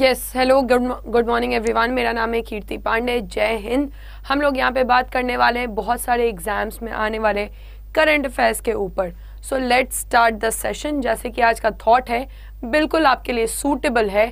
Yes hello good good morning everyone मेरा नाम है कीर्ति पांडे जय हिंद हम लोग यहाँ पे बात करने वाले हैं बहुत सारे एग्जाम्स में आने वाले करंट अफेयर्स के ऊपर so let start the session जैसे कि आज का थॉट है बिल्कुल आपके लिए सूटेबल है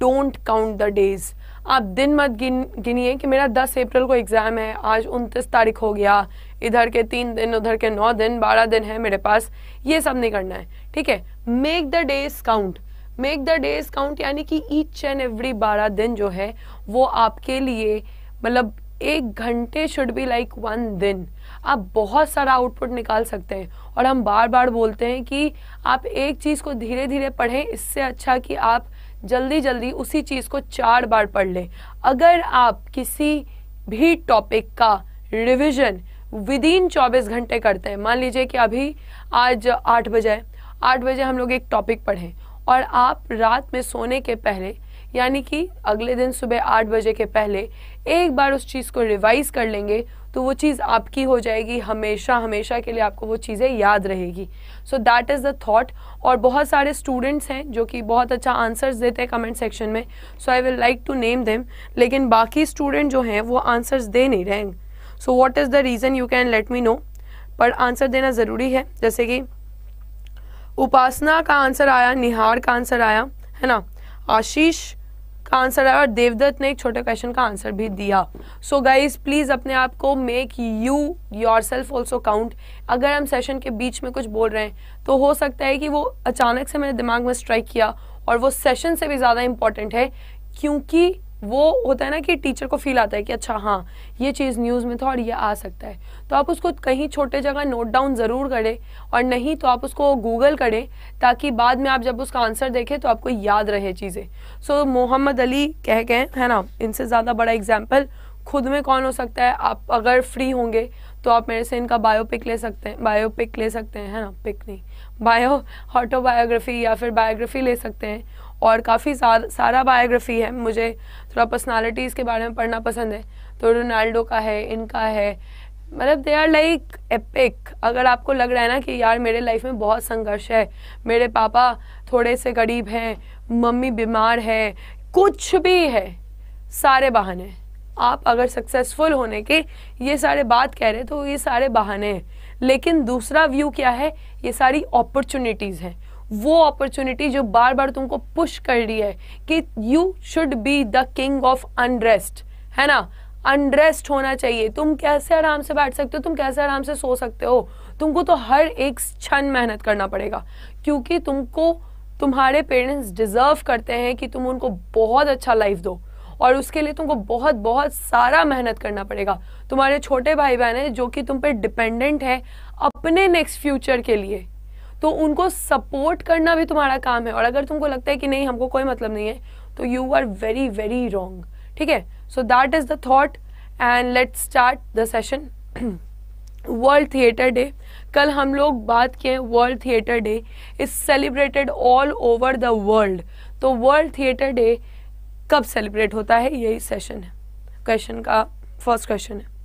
डोंट काउंट द डेज आप दिन मत गिन गिनिए कि मेरा 10 अप्रैल को एग्ज़ाम है आज उनतीस तारीख हो गया इधर के तीन दिन उधर के नौ दिन बारह दिन है मेरे पास ये सब नहीं करना है ठीक है make the days count make the days count यानी कि ईच एंड एवरी बारह दिन जो है वो आपके लिए मतलब एक घंटे शुड बी लाइक वन दिन आप बहुत सारा आउटपुट निकाल सकते हैं और हम बार बार बोलते हैं कि आप एक चीज़ को धीरे धीरे पढ़ें इससे अच्छा कि आप जल्दी जल्दी उसी चीज़ को चार बार पढ़ लें अगर आप किसी भी टॉपिक का रिविजन विद इन चौबीस घंटे करते हैं मान लीजिए कि अभी आज आठ बजे आठ बजे हम लोग एक टॉपिक पढ़ें और आप रात में सोने के पहले यानी कि अगले दिन सुबह आठ बजे के पहले एक बार उस चीज़ को रिवाइज़ कर लेंगे तो वो चीज़ आपकी हो जाएगी हमेशा हमेशा के लिए आपको वो चीज़ें याद रहेगी so that is the thought और बहुत सारे स्टूडेंट्स हैं जो कि बहुत अच्छा आंसर्स देते हैं कमेंट सेक्शन में so I will like to name them लेकिन बाकी स्टूडेंट जो हैं वो आंसर्स दे नहीं रहेंगे so what is the reason you can let me know पर आंसर देना ज़रूरी है जैसे कि उपासना का आंसर आया निहार का आंसर आया है ना आशीष का आंसर आया और देवदत्त ने एक छोटे क्वेश्चन का आंसर भी दिया सो गाइज प्लीज अपने आप को make you yourself also count अगर हम सेशन के बीच में कुछ बोल रहे हैं तो हो सकता है कि वो अचानक से मेरे दिमाग में स्ट्राइक किया और वो सेशन से भी ज़्यादा इंपॉर्टेंट है क्योंकि वो होता है ना कि टीचर को फील आता है कि अच्छा हाँ ये चीज़ न्यूज़ में था और ये आ सकता है तो आप उसको कहीं छोटे जगह नोट डाउन ज़रूर करें और नहीं तो आप उसको गूगल करें ताकि बाद में आप जब उसका आंसर देखें तो आपको याद रहे चीज़ें सो so, मोहम्मद अली कह के है ना इनसे ज़्यादा बड़ा एग्जाम्पल खुद में कौन हो सकता है आप अगर फ्री होंगे तो आप मेरे से इनका बायोपिक ले सकते हैं बायोपिक ले सकते हैं है ना पिक नहीं बायो ऑटोबायोग्राफी या फिर बायोग्राफी ले सकते हैं और काफ़ी सारा बायोग्राफी है मुझे थोड़ा पर्सनालिटीज़ के बारे में पढ़ना पसंद है तो रोनाल्डो का है इनका है मतलब दे आर लाइक एपिक अगर आपको लग रहा है ना कि यार मेरे लाइफ में बहुत संघर्ष है मेरे पापा थोड़े से गरीब हैं मम्मी बीमार है कुछ भी है सारे बहाने आप अगर सक्सेसफुल होने के ये सारे बात कह रहे तो ये सारे बहाने हैं लेकिन दूसरा व्यू क्या है ये सारी अपॉर्चुनिटीज़ हैं वो अपॉर्चुनिटी जो बार बार तुमको पुश कर रही है कि you should be the king of unrest है ना अनरेस्ट होना चाहिए तुम कैसे आराम से बैठ सकते हो तुम कैसे आराम से सो सकते हो तुमको तो हर एक क्षण मेहनत करना पड़ेगा क्योंकि तुमको तुम्हारे पेरेंट्स डिजर्व करते हैं कि तुम उनको बहुत अच्छा लाइफ दो और उसके लिए तुमको बहुत बहुत सारा मेहनत करना पड़ेगा तुम्हारे छोटे भाई बहन है जो कि तुम पे डिपेंडेंट है अपने नेक्स्ट फ्यूचर के लिए तो उनको सपोर्ट करना भी तुम्हारा काम है और अगर तुमको लगता है कि नहीं हमको कोई मतलब नहीं है तो you are very very wrong ठीक है so that is the thought and let start the session world theatre day कल हम लोग बात किए world theatre day is celebrated all over the world तो वर्ल्ड थिएटर डे कब सेलिब्रेट होता है यही सेशन है क्वेश्चन का फर्स्ट क्वेश्चन है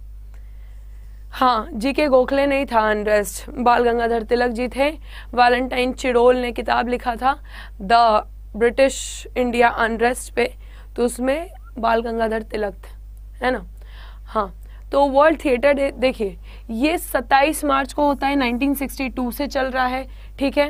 हाँ जी के गोखले नहीं था अनरेस्ट बाल गंगाधर तिलक जी थे वैलेंटाइन चिड़ोल ने किताब लिखा था द ब्रिटिश इंडिया अनरेस्ट पे तो उसमें बाल गंगाधर तिलक थे है ना हाँ तो वर्ल्ड थिएटर डे देखिए ये 27 मार्च को होता है 1962 से चल रहा है ठीक है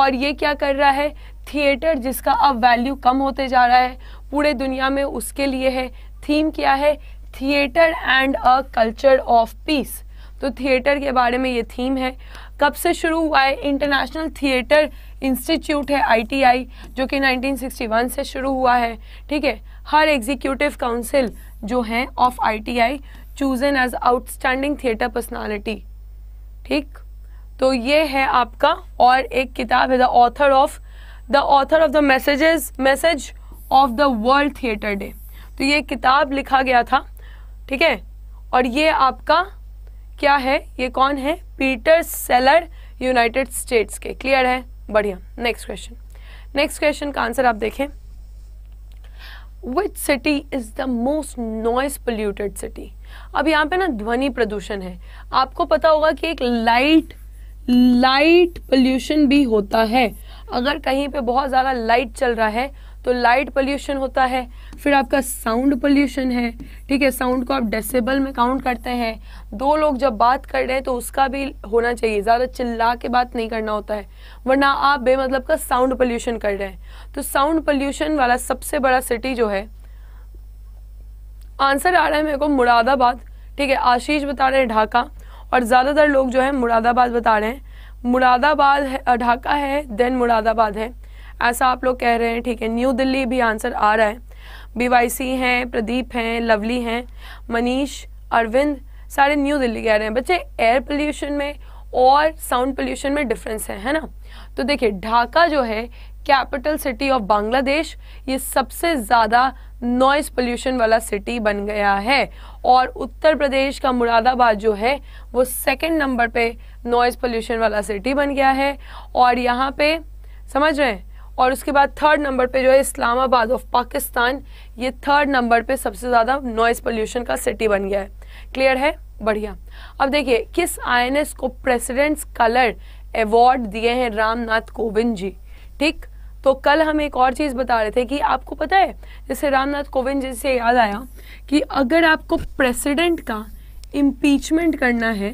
और ये क्या कर रहा है थिएटर जिसका अब वैल्यू कम होते जा रहा है पूरे दुनिया में उसके लिए है थीम क्या है theatre and a culture of peace तो थिएटर के बारे में ये थीम है कब से शुरू हुआ है इंटरनेशनल थिएटर इंस्टीट्यूट है आईटीआई जो कि 1961 से शुरू हुआ है ठीक है हर एग्जीक्यूटिव काउंसिल जो है of ITI chosen as outstanding theatre personality ठीक तो ये है आपका और एक किताब है the author of the author of the messages message of the world theatre day तो ये किताब लिखा गया था ठीक है और ये आपका क्या है ये कौन है पीटर सेलर यूनाइटेड स्टेट्स के क्लियर है बढ़िया नेक्स्ट क्वेश्चन नेक्स्ट क्वेश्चन का आंसर आप देखें which city is the most noise polluted city अब यहाँ पे ना ध्वनि प्रदूषण है आपको पता होगा कि एक लाइट लाइट पोल्यूशन भी होता है अगर कहीं पे बहुत ज़्यादा लाइट चल रहा है तो लाइट पोल्यूशन होता है फिर आपका साउंड पोल्यूशन है ठीक है साउंड को आप डेसिबल में काउंट करते हैं दो लोग जब बात कर रहे हैं तो उसका भी होना चाहिए ज़्यादा चिल्ला के बात नहीं करना होता है वरना आप बेमतलब का साउंड पोल्यूशन कर रहे हैं तो साउंड पोल्यूशन वाला सबसे बड़ा सिटी जो है आंसर आ रहा है मेरे को मुरादाबाद ठीक है आशीष बता रहे हैं ढाका और ज़्यादातर लोग जो है मुरादाबाद बता रहे हैं मुरादाबाद है ढाका है देन मुरादाबाद है ऐसा आप लोग कह रहे हैं ठीक है न्यू दिल्ली भी आंसर आ रहा है बीवाईसी हैं प्रदीप हैं लवली हैं मनीष अरविंद सारे न्यू दिल्ली कह रहे हैं बच्चे एयर पोल्यूशन में और साउंड पोल्यूशन में डिफरेंस है है ना तो देखिए ढाका जो है कैपिटल सिटी ऑफ बांग्लादेश ये सबसे ज़्यादा नॉइस पोल्यूशन वाला सिटी बन गया है और उत्तर प्रदेश का मुरादाबाद जो है वो सेकंड नंबर पे नॉइस पोल्यूशन वाला सिटी बन गया है और यहाँ पे समझ रहे हैं और उसके बाद थर्ड नंबर पे जो है इस्लामाबाद ऑफ पाकिस्तान ये थर्ड नंबर पे सबसे ज़्यादा नॉइज़ पोल्यूशन का सिटी बन गया है क्लियर है बढ़िया अब देखिए किस आईएनएस को प्रेसिडेंट्स कलर अवार्ड दिए हैं रामनाथ कोविंद जी ठीक तो कल हम एक और चीज़ बता रहे थे कि आपको पता है जैसे रामनाथ कोविंद जी से याद आया कि अगर आपको प्रेसिडेंट का इम्पीचमेंट करना है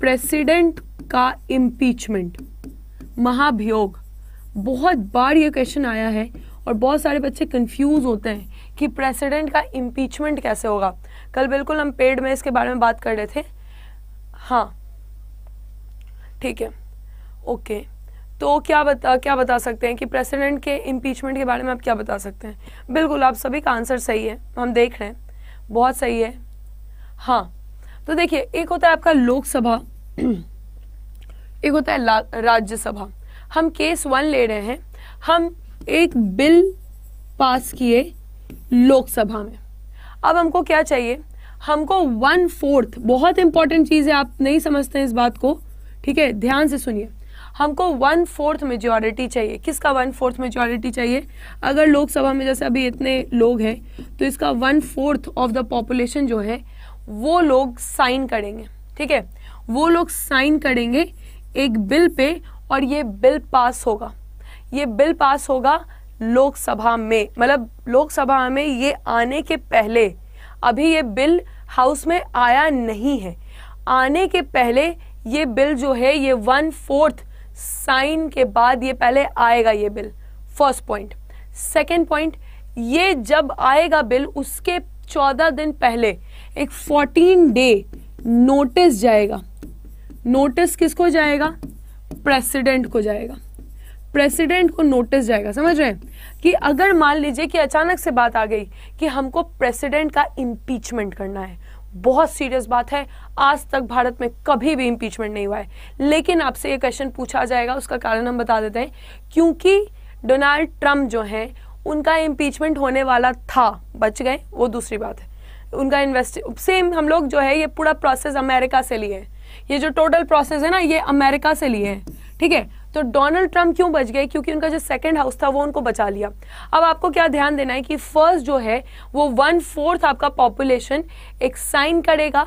प्रेसिडेंट का इम्पीचमेंट महाभियोग बहुत बार ये क्वेश्चन आया है और बहुत सारे बच्चे कंफ्यूज होते हैं कि प्रेसिडेंट का इम्पीचमेंट कैसे होगा कल बिल्कुल हम पेड में इसके बारे में बात कर रहे थे हाँ ठीक है ओके तो क्या बता क्या बता सकते हैं कि प्रेसिडेंट के इम्पीचमेंट के बारे में आप क्या बता सकते हैं बिल्कुल आप सभी का आंसर सही है हम देख रहे हैं बहुत सही है हाँ तो देखिए एक होता है आपका लोकसभा एक होता है राज्यसभा हम केस वन ले रहे हैं हम एक बिल पास किए लोकसभा में अब हमको क्या चाहिए हमको वन फोर्थ बहुत इंपॉर्टेंट चीज़ है आप नहीं समझते हैं इस बात को ठीक है ध्यान से सुनिए हमको वन फोर्थ मेजोरिटी चाहिए किसका वन फोर्थ मेजोरिटी चाहिए अगर लोकसभा में जैसे अभी इतने लोग हैं तो इसका one fourth of the population जो है वो लोग साइन करेंगे ठीक है वो लोग साइन करेंगे एक बिल पे और ये बिल पास होगा ये बिल पास होगा लोकसभा में मतलब लोकसभा में ये आने के पहले अभी ये बिल हाउस में आया नहीं है आने के पहले ये बिल जो है ये वन फोर्थ साइन के बाद ये पहले आएगा ये bill first point second point ये जब आएगा बिल उसके चौदह दिन पहले एक फोर्टीन डे नोटिस जाएगा नोटिस किसको जाएगा प्रेसिडेंट को जाएगा प्रेसिडेंट को नोटिस जाएगा समझ रहे हैं कि अगर मान लीजिए कि अचानक से बात आ गई कि हमको प्रेसिडेंट का इम्पीचमेंट करना है बहुत सीरियस बात है आज तक भारत में कभी भी इम्पीचमेंट नहीं हुआ है लेकिन आपसे ये क्वेश्चन पूछा जाएगा उसका कारण हम बता देते हैं क्योंकि डोनाल्ड ट्रंप जो हैं उनका इम्पीचमेंट होने वाला था बच गए वो दूसरी बात है उनका इन्वेस्ट सेम हम लोग जो है ये पूरा प्रोसेस अमेरिका से लिए हैं ये जो टोटल प्रोसेस है ना ये अमेरिका से लिए हैं ठीक है तो डोनाल्ड ट्रंप क्यों बच गए क्योंकि उनका जो सेकंड हाउस था वो उनको बचा लिया अब आपको क्या ध्यान देना है कि फर्स्ट जो है वो वन फोर्थ आपका पॉपुलेशन एक साइन करेगा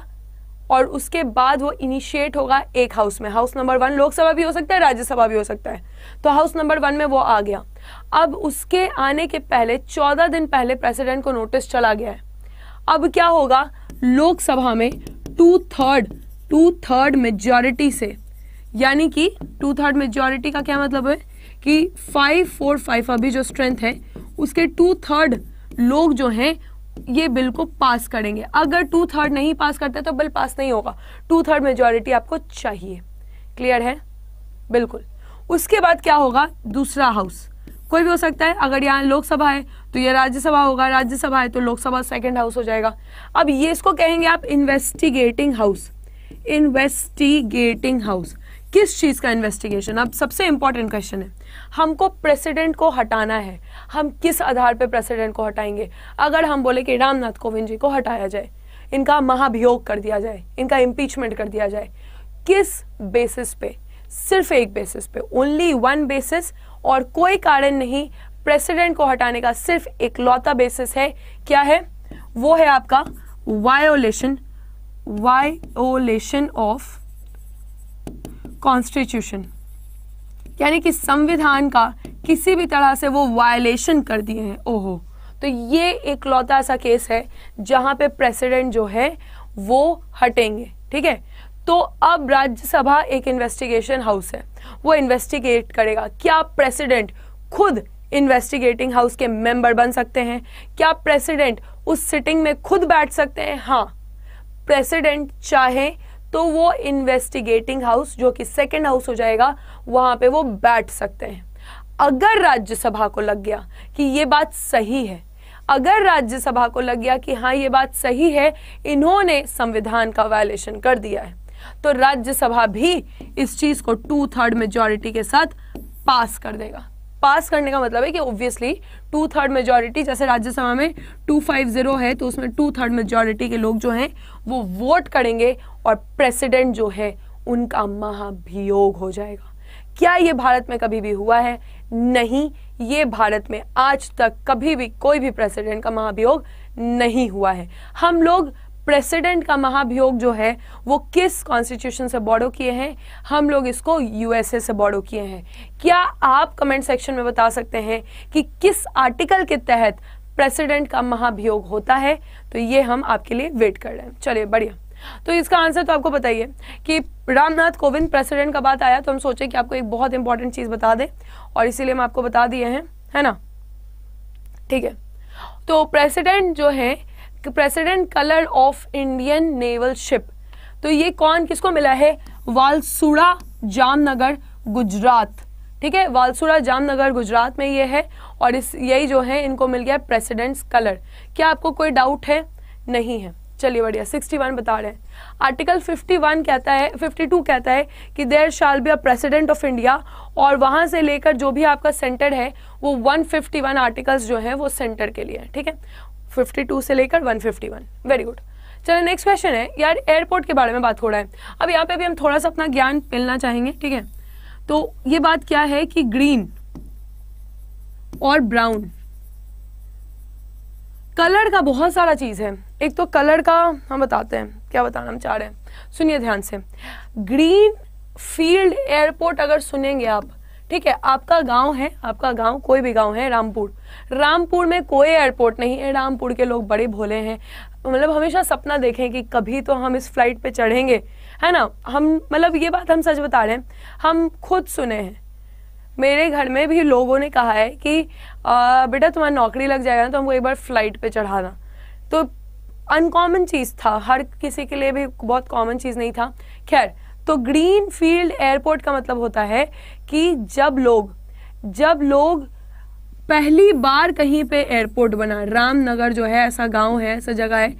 और उसके बाद वो इनिशिएट होगा एक हाउस में हाउस नंबर वन लोकसभा भी हो सकता है राज्यसभा भी हो सकता है तो हाउस नंबर वन में वो आ गया अब उसके आने के पहले चौदह दिन पहले प्रेसिडेंट को नोटिस चला गया है अब क्या होगा लोकसभा में two third two third majority से यानी कि टू थर्ड मेजोरिटी का क्या मतलब है कि फाइव फोर फाइव अभी जो स्ट्रेंथ है उसके टू थर्ड लोग जो हैं ये बिल को पास करेंगे अगर टू थर्ड नहीं पास करते तो बिल पास नहीं होगा टू थर्ड मेजोरिटी आपको चाहिए क्लियर है बिल्कुल उसके बाद क्या होगा दूसरा हाउस कोई भी हो सकता है अगर यहाँ लोकसभा है तो ये राज्यसभा होगा राज्यसभा है तो लोकसभा सेकंड हाउस हो जाएगा अब ये इसको कहेंगे आप इन्वेस्टिगेटिंग हाउस इन्वेस्टिगेटिंग हाउस किस चीज़ का इन्वेस्टिगेशन अब सबसे इंपॉर्टेंट क्वेश्चन है हमको प्रेसिडेंट को हटाना है हम किस आधार पे प्रेसिडेंट को हटाएंगे अगर हम बोले कि रामनाथ कोविंद जी को हटाया जाए इनका महाभियोग कर दिया जाए इनका इम्पीचमेंट कर दिया जाए किस बेसिस पे सिर्फ एक बेसिस पे ओनली वन बेसिस और कोई कारण नहीं प्रेसिडेंट को हटाने का सिर्फ इकलौता बेसिस है क्या है वो है आपका वायोलेशन वायोलेशन ऑफ कॉन्स्टिट्यूशन यानी कि संविधान का किसी भी तरह से वो वायलेशन कर दिए हैं ओहो तो ये एक लौता ऐसा केस है जहां पे प्रेसिडेंट जो है वो हटेंगे ठीक है तो अब राज्यसभा एक इन्वेस्टिगेशन हाउस है वो इन्वेस्टिगेट करेगा क्या प्रेसिडेंट खुद इन्वेस्टिगेटिंग हाउस के मेंबर बन सकते हैं क्या प्रेसिडेंट उस सिटिंग में खुद बैठ सकते हैं हाँ प्रेसिडेंट चाहे तो वो इन्वेस्टिगेटिंग हाउस जो कि सेकेंड हाउस हो जाएगा वहाँ पे वो बैठ सकते हैं अगर राज्यसभा को लग गया कि ये बात सही है अगर राज्यसभा को लग गया कि हाँ ये बात सही है इन्होंने संविधान का वायलेशन कर दिया है तो राज्यसभा भी इस चीज को टू थर्ड मेजोरिटी के साथ पास कर देगा पास करने का मतलब है कि ऑब्वियसली टू थर्ड मेजोरिटी जैसे राज्यसभा में टू फाइव जीरो है तो उसमें टू थर्ड मेजोरिटी के लोग जो हैं वो वोट करेंगे और प्रेसिडेंट जो है उनका महाभियोग हो जाएगा क्या ये भारत में कभी भी हुआ है नहीं ये भारत में आज तक कभी भी कोई भी प्रेसिडेंट का महाभियोग नहीं हुआ है हम लोग प्रेसिडेंट का महाभियोग जो है वो किस कॉन्स्टिट्यूशन से बॉडो किए हैं हम लोग इसको यूएसए से बॉडो किए हैं क्या आप कमेंट सेक्शन में बता सकते हैं कि किस आर्टिकल के तहत प्रेसिडेंट का महाभियोग होता है तो ये हम आपके लिए वेट कर रहे हैं चलिए बढ़िया तो इसका आंसर तो आपको बताइए कि रामनाथ कोविंद प्रेसिडेंट का बात आया तो हम सोचे कि आपको एक बहुत इंपॉर्टेंट चीज बता दें और इसीलिए हम आपको बता दिए हैं है ना ठीक है तो प्रेसिडेंट जो है president colour of Indian naval ship तो ये कौन किसको मिला है वालसुड़ा जामनगर गुजरात ठीक है वालसुड़ा जामनगर गुजरात में ये है और इस यही जो है इनको मिल गया प्रेसिडेंट्स कलर क्या आपको कोई डाउट है नहीं है चलिए बढ़िया 61 बता रहे हैं आर्टिकल 51 कहता है 52 कहता है कि there shall be a president of India और वहां से लेकर जो भी आपका सेंटर है वो 151 आर्टिकल्स जो है वो सेंटर के लिए ठीक है 52 से लेकर 151 वेरी गुड चलो नेक्स्ट क्वेश्चन है यार एयरपोर्ट के बारे में बात हो रहा है अब यहाँ पे भी हम थोड़ा सा अपना ज्ञान मिलना चाहेंगे ठीक है तो ये बात क्या है कि ग्रीन और ब्राउन कलर का बहुत सारा चीज़ है एक तो कलर का हम बताते हैं क्या बताना हम चाह रहे हैं सुनिए ध्यान से ग्रीन फील्ड एयरपोर्ट अगर सुनेंगे आप ठीक है आपका गांव है आपका गांव कोई भी गांव है रामपुर रामपुर में कोई एयरपोर्ट नहीं है रामपुर के लोग बड़े भोले हैं मतलब हमेशा सपना देखें कि कभी तो हम इस फ्लाइट पे चढ़ेंगे है ना हम मतलब ये बात हम सच बता रहे हैं हम खुद सुने हैं मेरे घर में भी लोगों ने कहा है कि बेटा तुम्हारी नौकरी लग जाएगा ना तो हमको एक बार फ्लाइट पे चढ़ाना तो अनकॉमन चीज़ था हर किसी के लिए भी बहुत कॉमन चीज़ नहीं था खैर तो ग्रीन फील्ड एयरपोर्ट का मतलब होता है कि जब लोग जब लोग पहली बार कहीं पे एयरपोर्ट बना रामनगर जो है ऐसा गांव है ऐसा जगह है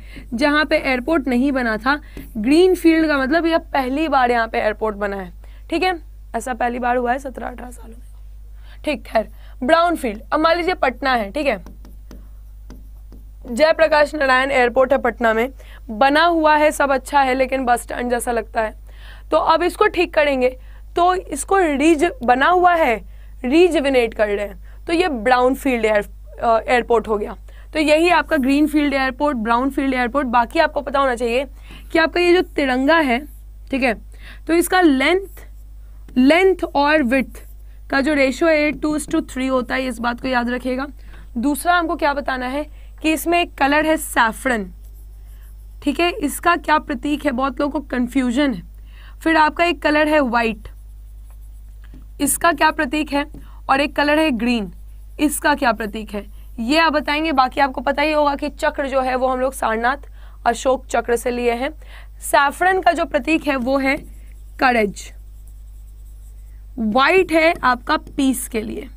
जहां पे एयरपोर्ट नहीं बना था ग्रीन फील्ड का मतलब यह पहली बार यहाँ पे एयरपोर्ट बना है ठीक है ऐसा पहली बार हुआ है सत्रह अठारह सालों में ठीक खैर ब्राउन फील्ड अब मान लीजिए पटना है ठीक है जयप्रकाश नारायण एयरपोर्ट है पटना में बना हुआ है सब अच्छा है लेकिन बस स्टैंड जैसा लगता है तो अब इसको ठीक करेंगे तो इसको रिज बना हुआ है रिजविनेट कर रहे हैं तो ये ब्राउन फील्ड एयर एयरपोर्ट हो गया तो यही आपका green field airport brown field airport बाकी आपको पता होना चाहिए कि आपका ये जो तिरंगा है ठीक है तो इसका लेंथ लेंथ और विथ का जो रेशो है टू टू थ्री होता है इस बात को याद रखिएगा दूसरा हमको क्या बताना है कि इसमें एक कलर है सैफरन ठीक है इसका क्या प्रतीक है बहुत लोगों को कन्फ्यूजन है फिर आपका एक कलर है वाइट इसका क्या प्रतीक है और एक कलर है ग्रीन इसका क्या प्रतीक है ये आप बताएंगे बाकी आपको पता ही होगा कि चक्र जो है वो हम लोग सारनाथ अशोक चक्र से लिए हैं सैफरन का जो प्रतीक है वो है करज वाइट है आपका पीस के लिए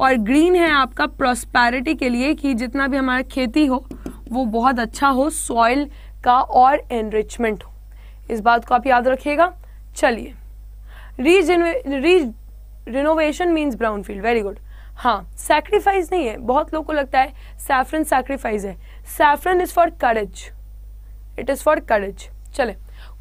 और ग्रीन है आपका प्रोस्पैरिटी के लिए कि जितना भी हमारा खेती हो वो बहुत अच्छा हो सॉइल का और एनरिचमेंट हो इस बात को आप याद रखिएगा चलिए re renovation means brown field very good हाँ सैक्रीफाइस नहीं है बहुत लोग को लगता है सैफरन सैक्रीफाइस है saffron is for courage it is for courage चले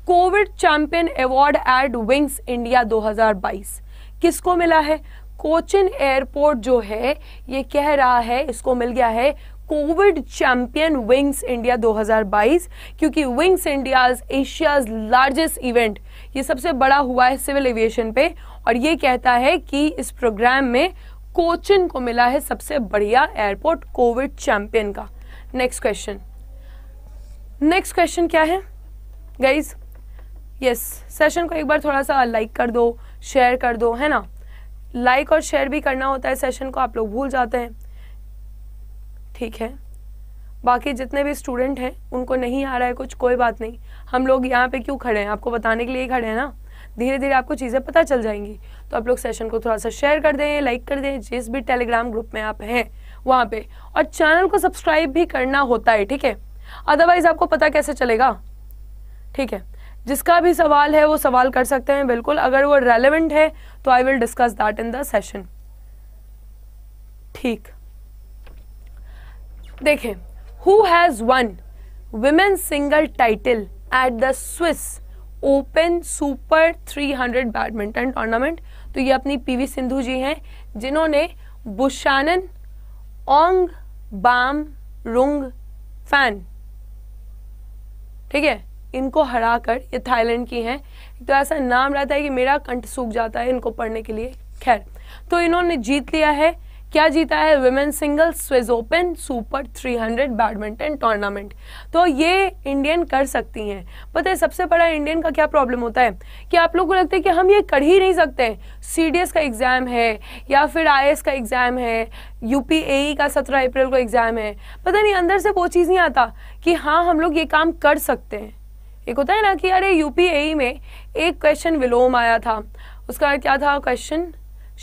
Covid champion award at Wings India 2022 किसको मिला है कोचिन एयरपोर्ट जो है ये कह रहा है इसको मिल गया है कोविड चैंपियन विंग्स इंडिया 2022 क्योंकि Wings India Asia largest event ये सबसे बड़ा हुआ है सिविल एविएशन पे और ये कहता है कि इस प्रोग्राम में कोचिन को मिला है सबसे बढ़िया एयरपोर्ट कोविड चैंपियन का नेक्स्ट क्वेश्चन नेक्स्ट क्वेश्चन क्या है गाइज यस सेशन को एक बार थोड़ा सा लाइक कर दो शेयर कर दो है ना लाइक like और शेयर भी करना होता है सेशन को आप लोग भूल जाते हैं ठीक है बाकी जितने भी स्टूडेंट हैं उनको नहीं आ रहा है कुछ कोई बात नहीं हम लोग यहाँ पे क्यों खड़े हैं आपको बताने के लिए ही खड़े हैं ना धीरे धीरे आपको चीज़ें पता चल जाएंगी तो आप लोग सेशन को थोड़ा सा शेयर कर दें लाइक कर दें जिस भी टेलीग्राम ग्रुप में आप हैं वहाँ पे और चैनल को सब्सक्राइब भी करना होता है ठीक है अदरवाइज आपको पता कैसे चलेगा ठीक है जिसका भी सवाल है वो सवाल कर सकते हैं बिल्कुल अगर वो रेलिवेंट है तो I will discuss that in the session ठीक देखें who has won women single title at the Swiss Open Super 300 badminton tournament तो ये अपनी पीवी सिंधु जी हैं जिन्होंने बुशानन ओंग बाम रुंग फैन ठीक है इनको हराकर ये थाईलैंड की हैं तो ऐसा नाम रहता है कि मेरा कंठ सूख जाता है इनको पढ़ने के लिए खैर तो इन्होंने जीत लिया है क्या जीता है women single Swiss Open Super 300 badminton tournament तो ये इंडियन कर सकती हैं पता है सबसे बड़ा इंडियन का क्या प्रॉब्लम होता है कि आप लोग को लगता है कि हम ये कर ही नहीं सकते सी का एग्ज़ाम है या फिर आई का एग्ज़ाम है यू e का सत्रह अप्रैल को एग्ज़ाम है पता नहीं अंदर से वो चीज़ नहीं आता कि हाँ हम लोग ये काम कर सकते हैं एक होता है ना कि अरे यूपीए e में एक क्वेश्चन विलोम आया था उसका क्या था क्वेश्चन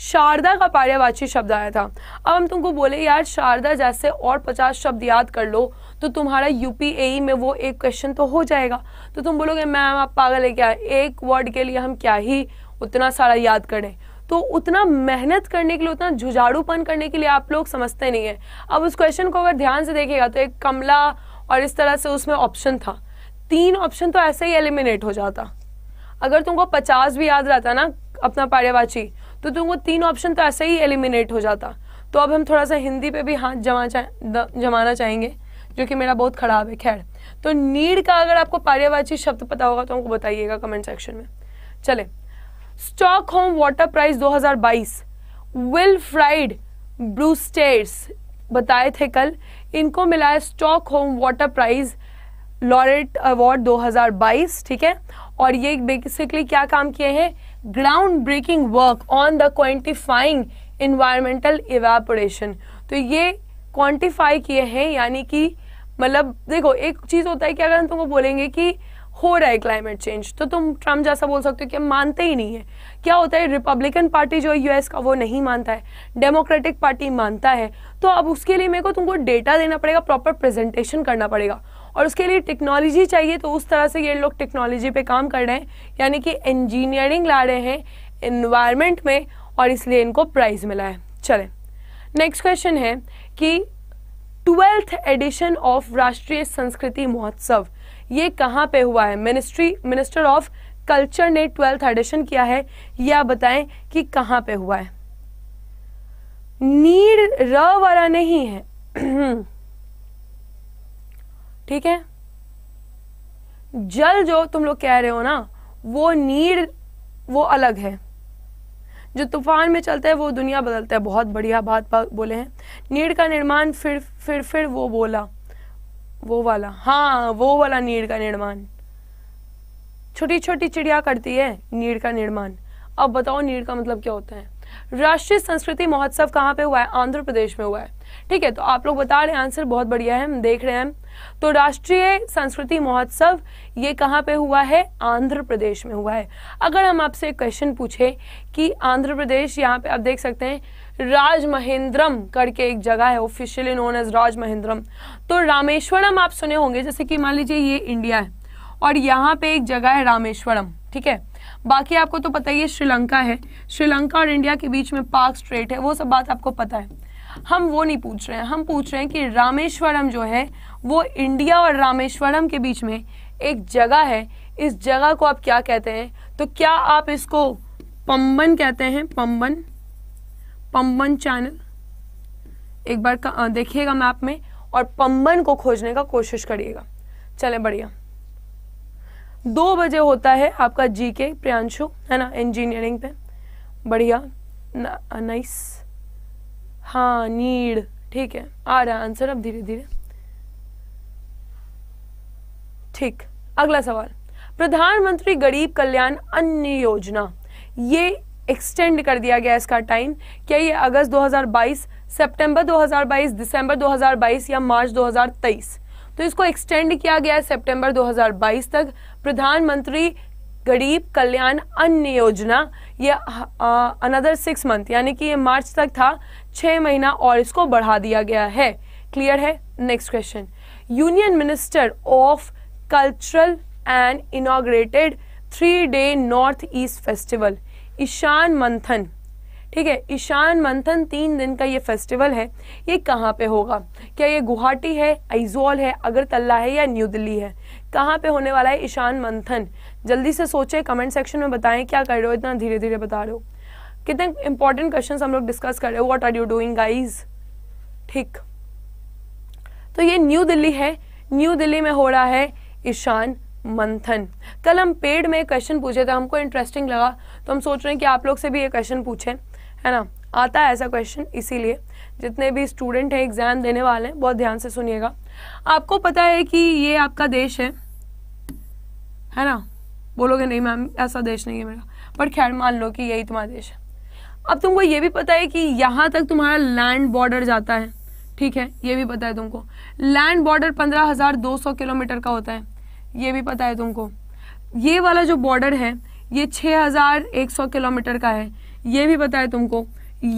शारदा का पार्यवाची शब्द आया था अब हम तुमको बोले यार शारदा जैसे और पचास शब्द याद कर लो तो तुम्हारा यूपीएई e में वो एक क्वेश्चन तो हो जाएगा तो तुम बोलोगे मैम आप पागल है क्या एक वर्ड के लिए हम क्या ही उतना सारा याद करें तो उतना मेहनत करने के लिए उतना जुझाड़ूपन करने के लिए आप लोग समझते नहीं है अब उस क्वेश्चन को अगर ध्यान से देखेगा तो एक कमला और इस तरह से उसमें ऑप्शन था तीन ऑप्शन तो ऐसे ही एलिमिनेट हो जाता अगर तुमको पचास भी याद रहता ना अपना पार्यवाची तो तुम वो तीन ऑप्शन तो ऐसे ही एलिमिनेट हो जाता तो अब हम थोड़ा सा हिंदी पे भी हाथ जमा चाहे जमाना चाहेंगे जो कि मेरा बहुत खराब है खैर तो नीड का अगर आपको पर्यावाची शब्द पता होगा तो हमको बताइएगा कमेंट सेक्शन में चले Stockholm water prize 2022 Wilfried स्टेट्स बताए थे कल इनको मिला है Stockholm water prize laureate award 2022 ठीक है और ये बेसिकली क्या काम किए हैं ground breaking work on the quantifying environmental evaporation तो ये क्वान्टिफाई किए हैं यानी कि मतलब देखो एक चीज़ होता है कि अगर हम तुमको बोलेंगे कि हो रहा है क्लाइमेट चेंज तो तुम ट्रम्प जैसा बोल सकते हो कि हम मानते ही नहीं है क्या होता है रिपब्लिकन पार्टी जो है यूएस का वो नहीं मानता है डेमोक्रेटिक पार्टी मानता है तो अब उसके लिए मेरे को तुमको डेटा देना पड़ेगा प्रॉपर प्रेजेंटेशन करना पड़ेगा और उसके लिए टेक्नोलॉजी चाहिए तो उस तरह से ये लोग टेक्नोलॉजी पे काम कर रहे हैं यानी कि इंजीनियरिंग ला रहे हैं इन्वायरमेंट में और इसलिए इनको प्राइज़ मिला है चले नेक्स्ट क्वेश्चन है कि ट्वेल्थ एडिशन ऑफ राष्ट्रीय संस्कृति महोत्सव ये कहाँ पे हुआ है मिनिस्ट्री मिनिस्टर ऑफ कल्चर ने ट्वेल्थ एडिशन किया है यह बताएं कि कहाँ पे हुआ है नीड र वाला नहीं है ठीक है जल जो तुम लोग कह रहे हो ना वो नीड वो अलग है जो तूफान में चलता है वो दुनिया बदलता है बहुत बढ़िया बात बोले हैं नीड का निर्माण फिर फिर फिर वो बोला वो वाला हाँ वो वाला नीड का निर्माण छोटी छोटी चिड़िया करती है नीड का निर्माण अब बताओ नीड का मतलब क्या होता है राष्ट्रीय संस्कृति महोत्सव कहाँ पे हुआ है आंध्र प्रदेश में हुआ है ठीक है तो आप लोग बता रहे हैं आंसर बहुत बढ़िया है हम देख रहे हैं तो राष्ट्रीय संस्कृति महोत्सव ये कहाँ पे हुआ है आंध्र प्रदेश में हुआ है अगर हम आपसे क्वेश्चन पूछे कि आंध्र प्रदेश यहाँ पे आप देख सकते हैं राज महेंद्रम करके एक जगह है officially known as Raj Mahendram तो रामेश्वरम आप सुने होंगे जैसे कि मान लीजिए ये इंडिया है और यहाँ पे एक जगह है रामेश्वरम ठीक है बाकी आपको तो पता ही है श्रीलंका है श्रीलंका और इंडिया के बीच में पाक स्ट्रेट है वो सब बात आपको पता है हम वो नहीं पूछ रहे हैं हम पूछ रहे हैं कि रामेश्वरम जो है वो इंडिया और रामेश्वरम के बीच में एक जगह है इस जगह को आप क्या कहते हैं तो क्या आप इसको पम्बन कहते हैं पम्बन पम्बन चैनल एक बार देखिएगा मैप में और पम्बन को खोजने का कोशिश करिएगा चले बढ़िया दो बजे होता है आपका जीके प्रियांशु है ना इंजीनियरिंग पे बढ़िया नाइस हाँ नीड ठीक है आ रहा आंसर अब धीरे धीरे ठीक अगला सवाल प्रधानमंत्री गरीब कल्याण अन्य योजना ये एक्सटेंड कर दिया गया इसका टाइम क्या ये अगस्त 2022 सितंबर 2022 दिसंबर 2022 या मार्च 2023 तो इसको एक्सटेंड किया गया है सितंबर 2022 तक प्रधानमंत्री गरीब कल्याण अन्न योजना ये अनदर सिक्स मंथ यानी कि ये मार्च तक था छः महीना और इसको बढ़ा दिया गया है क्लियर है next question union minister of cultural and inaugurated three day north east festival Ishan Manthan ठीक है ईशान मंथन तीन दिन का ये फेस्टिवल है ये कहाँ पे होगा क्या ये गुवाहाटी है आइजोल है अगरतला है या न्यू दिल्ली है कहाँ पे होने वाला है ईशान मंथन जल्दी से सोचे कमेंट सेक्शन में बताएं क्या कर रहे हो इतना धीरे धीरे बता रहे हो कितने इंपॉर्टेंट क्वेश्चन हम लोग डिस्कस कर रहे हो what are you doing guys ठीक तो ये न्यू दिल्ली है न्यू दिल्ली में हो रहा है ईशान मंथन कल हम पेड में क्वेश्चन पूछे थे हमको इंटरेस्टिंग लगा तो हम सोच रहे हैं कि आप लोग से भी ये क्वेश्चन पूछें है ना आता है ऐसा क्वेश्चन इसीलिए जितने भी स्टूडेंट हैं एग्ज़ाम देने वाले हैं बहुत ध्यान से सुनिएगा आपको पता है कि ये आपका देश है है ना बोलोगे नहीं मैम ऐसा देश नहीं है मेरा बट खैर मान लो कि यही तुम्हारा देश है अब तुमको ये भी पता है कि यहाँ तक तुम्हारा लैंड बॉर्डर जाता है ठीक है ये भी पता है तुमको लैंड बॉर्डर पंद्रह हजार दो सौ किलोमीटर का होता है ये भी पता है तुमको ये वाला जो बॉर्डर है ये छः हजार एक सौ किलोमीटर का है ये भी पता है तुमको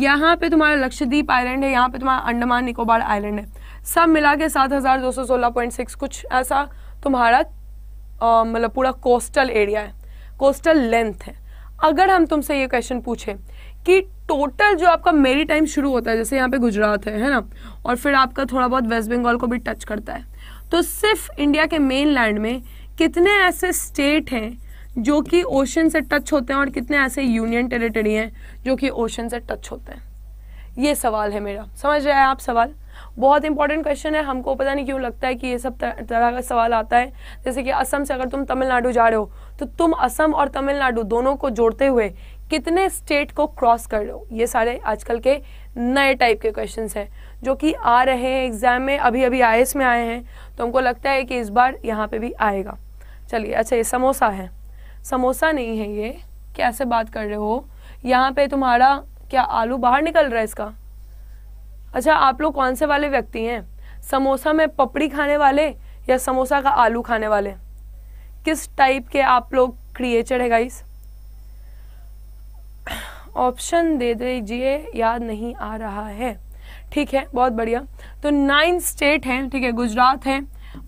यहाँ पे तुम्हारा लक्षद्वीप आइलैंड है यहाँ पे तुम्हारा अंडमान निकोबार आइलैंड है सब मिला के सात हजार दो सौ सोलह पॉइंट सिक्स कुछ ऐसा तुम्हारा मतलब पूरा कोस्टल एरिया है कोस्टल लेंथ है अगर हम तुमसे ये क्वेश्चन पूछें कि टोटल जो आपका मेरी टाइम शुरू होता है जैसे यहाँ पे गुजरात है है ना और फिर आपका थोड़ा बहुत वेस्ट बंगाल को भी टच करता है तो सिर्फ इंडिया के मेन लैंड में कितने ऐसे स्टेट हैं जो कि ओशन से टच होते हैं और कितने ऐसे यूनियन टेरिटरी हैं जो कि ओशन से टच होते हैं ये सवाल है मेरा समझ रहे हैं आप सवाल बहुत इंपॉर्टेंट क्वेश्चन है हमको पता नहीं क्यों लगता है कि ये सब तरह का सवाल आता है जैसे कि असम से अगर तुम तमिलनाडु जा रहे हो तो तुम असम और तमिलनाडु दोनों को जोड़ते हुए कितने स्टेट को क्रॉस कर रहे हो ये सारे आजकल के नए टाइप के क्वेश्चंस हैं जो कि आ रहे हैं एग्जाम में अभी अभी आई में आए हैं तो हमको लगता है कि इस बार यहाँ पे भी आएगा चलिए अच्छा ये समोसा है समोसा नहीं है ये कैसे बात कर रहे हो यहाँ पे तुम्हारा क्या आलू बाहर निकल रहा है इसका अच्छा आप लोग कौन से वाले व्यक्ति हैं समोसा में पपड़ी खाने वाले या समोसा का आलू खाने वाले किस टाइप के आप लोग क्रिएचर है गाइस ऑप्शन दे दीजिए याद नहीं आ रहा है ठीक है बहुत बढ़िया तो नाइन स्टेट हैं ठीक है गुजरात है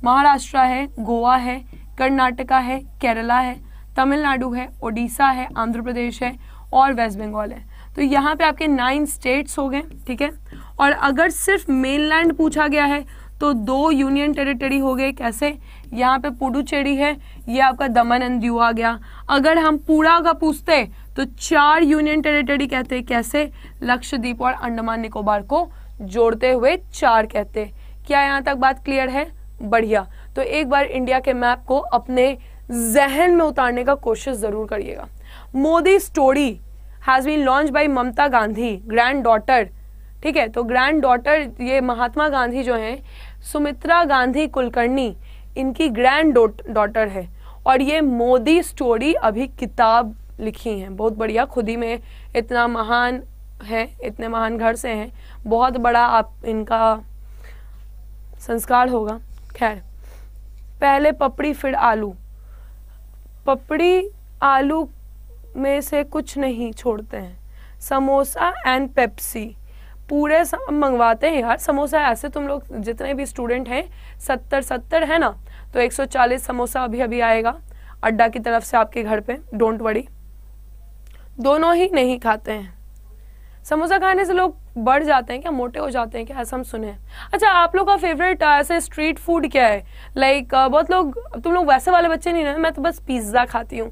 महाराष्ट्र है गोवा है कर्नाटका है केरला है तमिलनाडु है ओडिशा है आंध्र प्रदेश है और वेस्ट बंगाल है तो यहाँ पे आपके नाइन स्टेट्स हो गए ठीक है और अगर सिर्फ मेनलैंड पूछा गया है तो दो यूनियन टेरिटरी हो गए कैसे यहाँ पे पुडुचेरी है ये आपका दमन एंड दीव आ गया अगर हम पूरा का पूछते तो चार यूनियन टेरिटरी कहते कैसे लक्षद्वीप और अंडमान निकोबार को जोड़ते हुए चार कहते क्या यहाँ तक बात क्लियर है बढ़िया तो एक बार इंडिया के मैप को अपने जहन में उतारने का कोशिश जरूर करिएगा Modi story has been launch by Mamata Gandhi granddaughter ठीक है तो ग्रैंड डॉटर ये महात्मा गांधी जो हैं सुमित्रा गांधी कुलकर्णी इनकी ग्रैंड डॉटर है और ये मोदी स्टोरी अभी किताब लिखी हैं बहुत बढ़िया खुद ही में इतना महान है इतने महान घर से हैं बहुत बड़ा आप इनका संस्कार होगा खैर पहले पपड़ी फिर आलू पपड़ी आलू में से कुछ नहीं छोड़ते हैं समोसा एंड पेप्सी पूरे मंगवाते हैं यार समोसा ऐसे तुम लोग जितने भी स्टूडेंट हैं सत्तर सत्तर है ना तो 140 समोसा अभी अभी आएगा अड्डा की तरफ से आपके घर पे डोंट वरी दोनों ही नहीं खाते हैं समोसा खाने से लोग बढ़ जाते हैं क्या मोटे हो जाते हैं क्या ऐसा हम सुने अच्छा आप लोग का फेवरेट ऐसे स्ट्रीट फूड क्या है लाइक like, बहुत लोग तुम लोग वैसे वाले बच्चे नहीं ना मैं तो बस पिज़्ज़ा खाती हूँ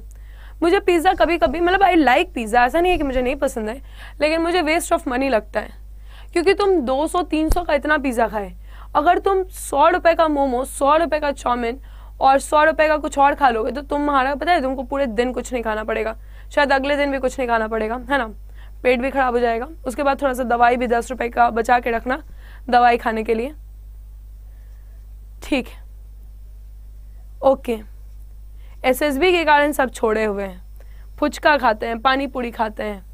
मुझे पिज़्ज़ा कभी कभी मतलब आई लाइक पिज़्ज़ा ऐसा नहीं है कि मुझे नहीं पसंद है लेकिन मुझे वेस्ट ऑफ मनी लगता है क्योंकि तुम 200-300 का इतना पिज़्ज़ा खाए अगर तुम सौ रुपए का मोमो सौ रुपए का चाउमिन और सौ रुपए का कुछ और खा लोगे तो तुम्हारा पता है तुमको पूरे दिन कुछ नहीं खाना पड़ेगा शायद अगले दिन भी कुछ नहीं खाना पड़ेगा है ना पेट भी खराब हो जाएगा उसके बाद थोड़ा सा दवाई भी दस रुपए का बचा के रखना दवाई खाने के लिए ठीक है ओके एसएसबी के कारण सब छोड़े हुए हैं फुचका खाते हैं पानी पूरी खाते हैं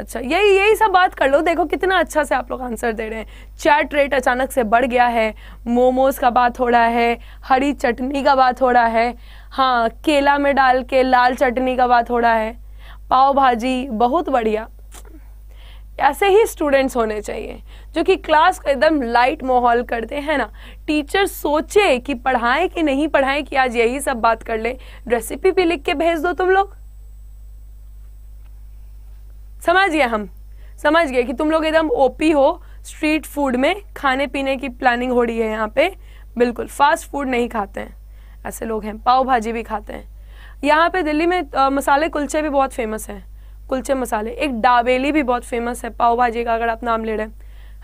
अच्छा यही यही सब बात कर लो देखो कितना अच्छा से आप लोग आंसर दे रहे हैं चैट रेट अचानक से बढ़ गया है मोमोज का बात हो रहा है हरी चटनी का बात हो रहा है हाँ केला में डाल के लाल चटनी का बात हो रहा है पाव भाजी बहुत बढ़िया ऐसे ही स्टूडेंट्स होने चाहिए जो कि क्लास को एकदम लाइट माहौल करते हैं ना टीचर सोचे कि पढ़ाएं कि नहीं पढ़ाएं कि आज यही सब बात कर ले रेसिपी भी लिख के भेज दो तुम लोग समझ गए हम समझ गए कि तुम लोग एकदम ओपी हो स्ट्रीट फूड में खाने पीने की प्लानिंग हो रही है यहाँ पे बिल्कुल फास्ट फूड नहीं खाते हैं ऐसे लोग हैं पाव भाजी भी खाते हैं यहाँ पे दिल्ली में आ, मसाले कुलचे भी बहुत फेमस हैं कुलचे मसाले एक डाबेली भी बहुत फेमस है पाव भाजी का अगर आप नाम ले रहे हैं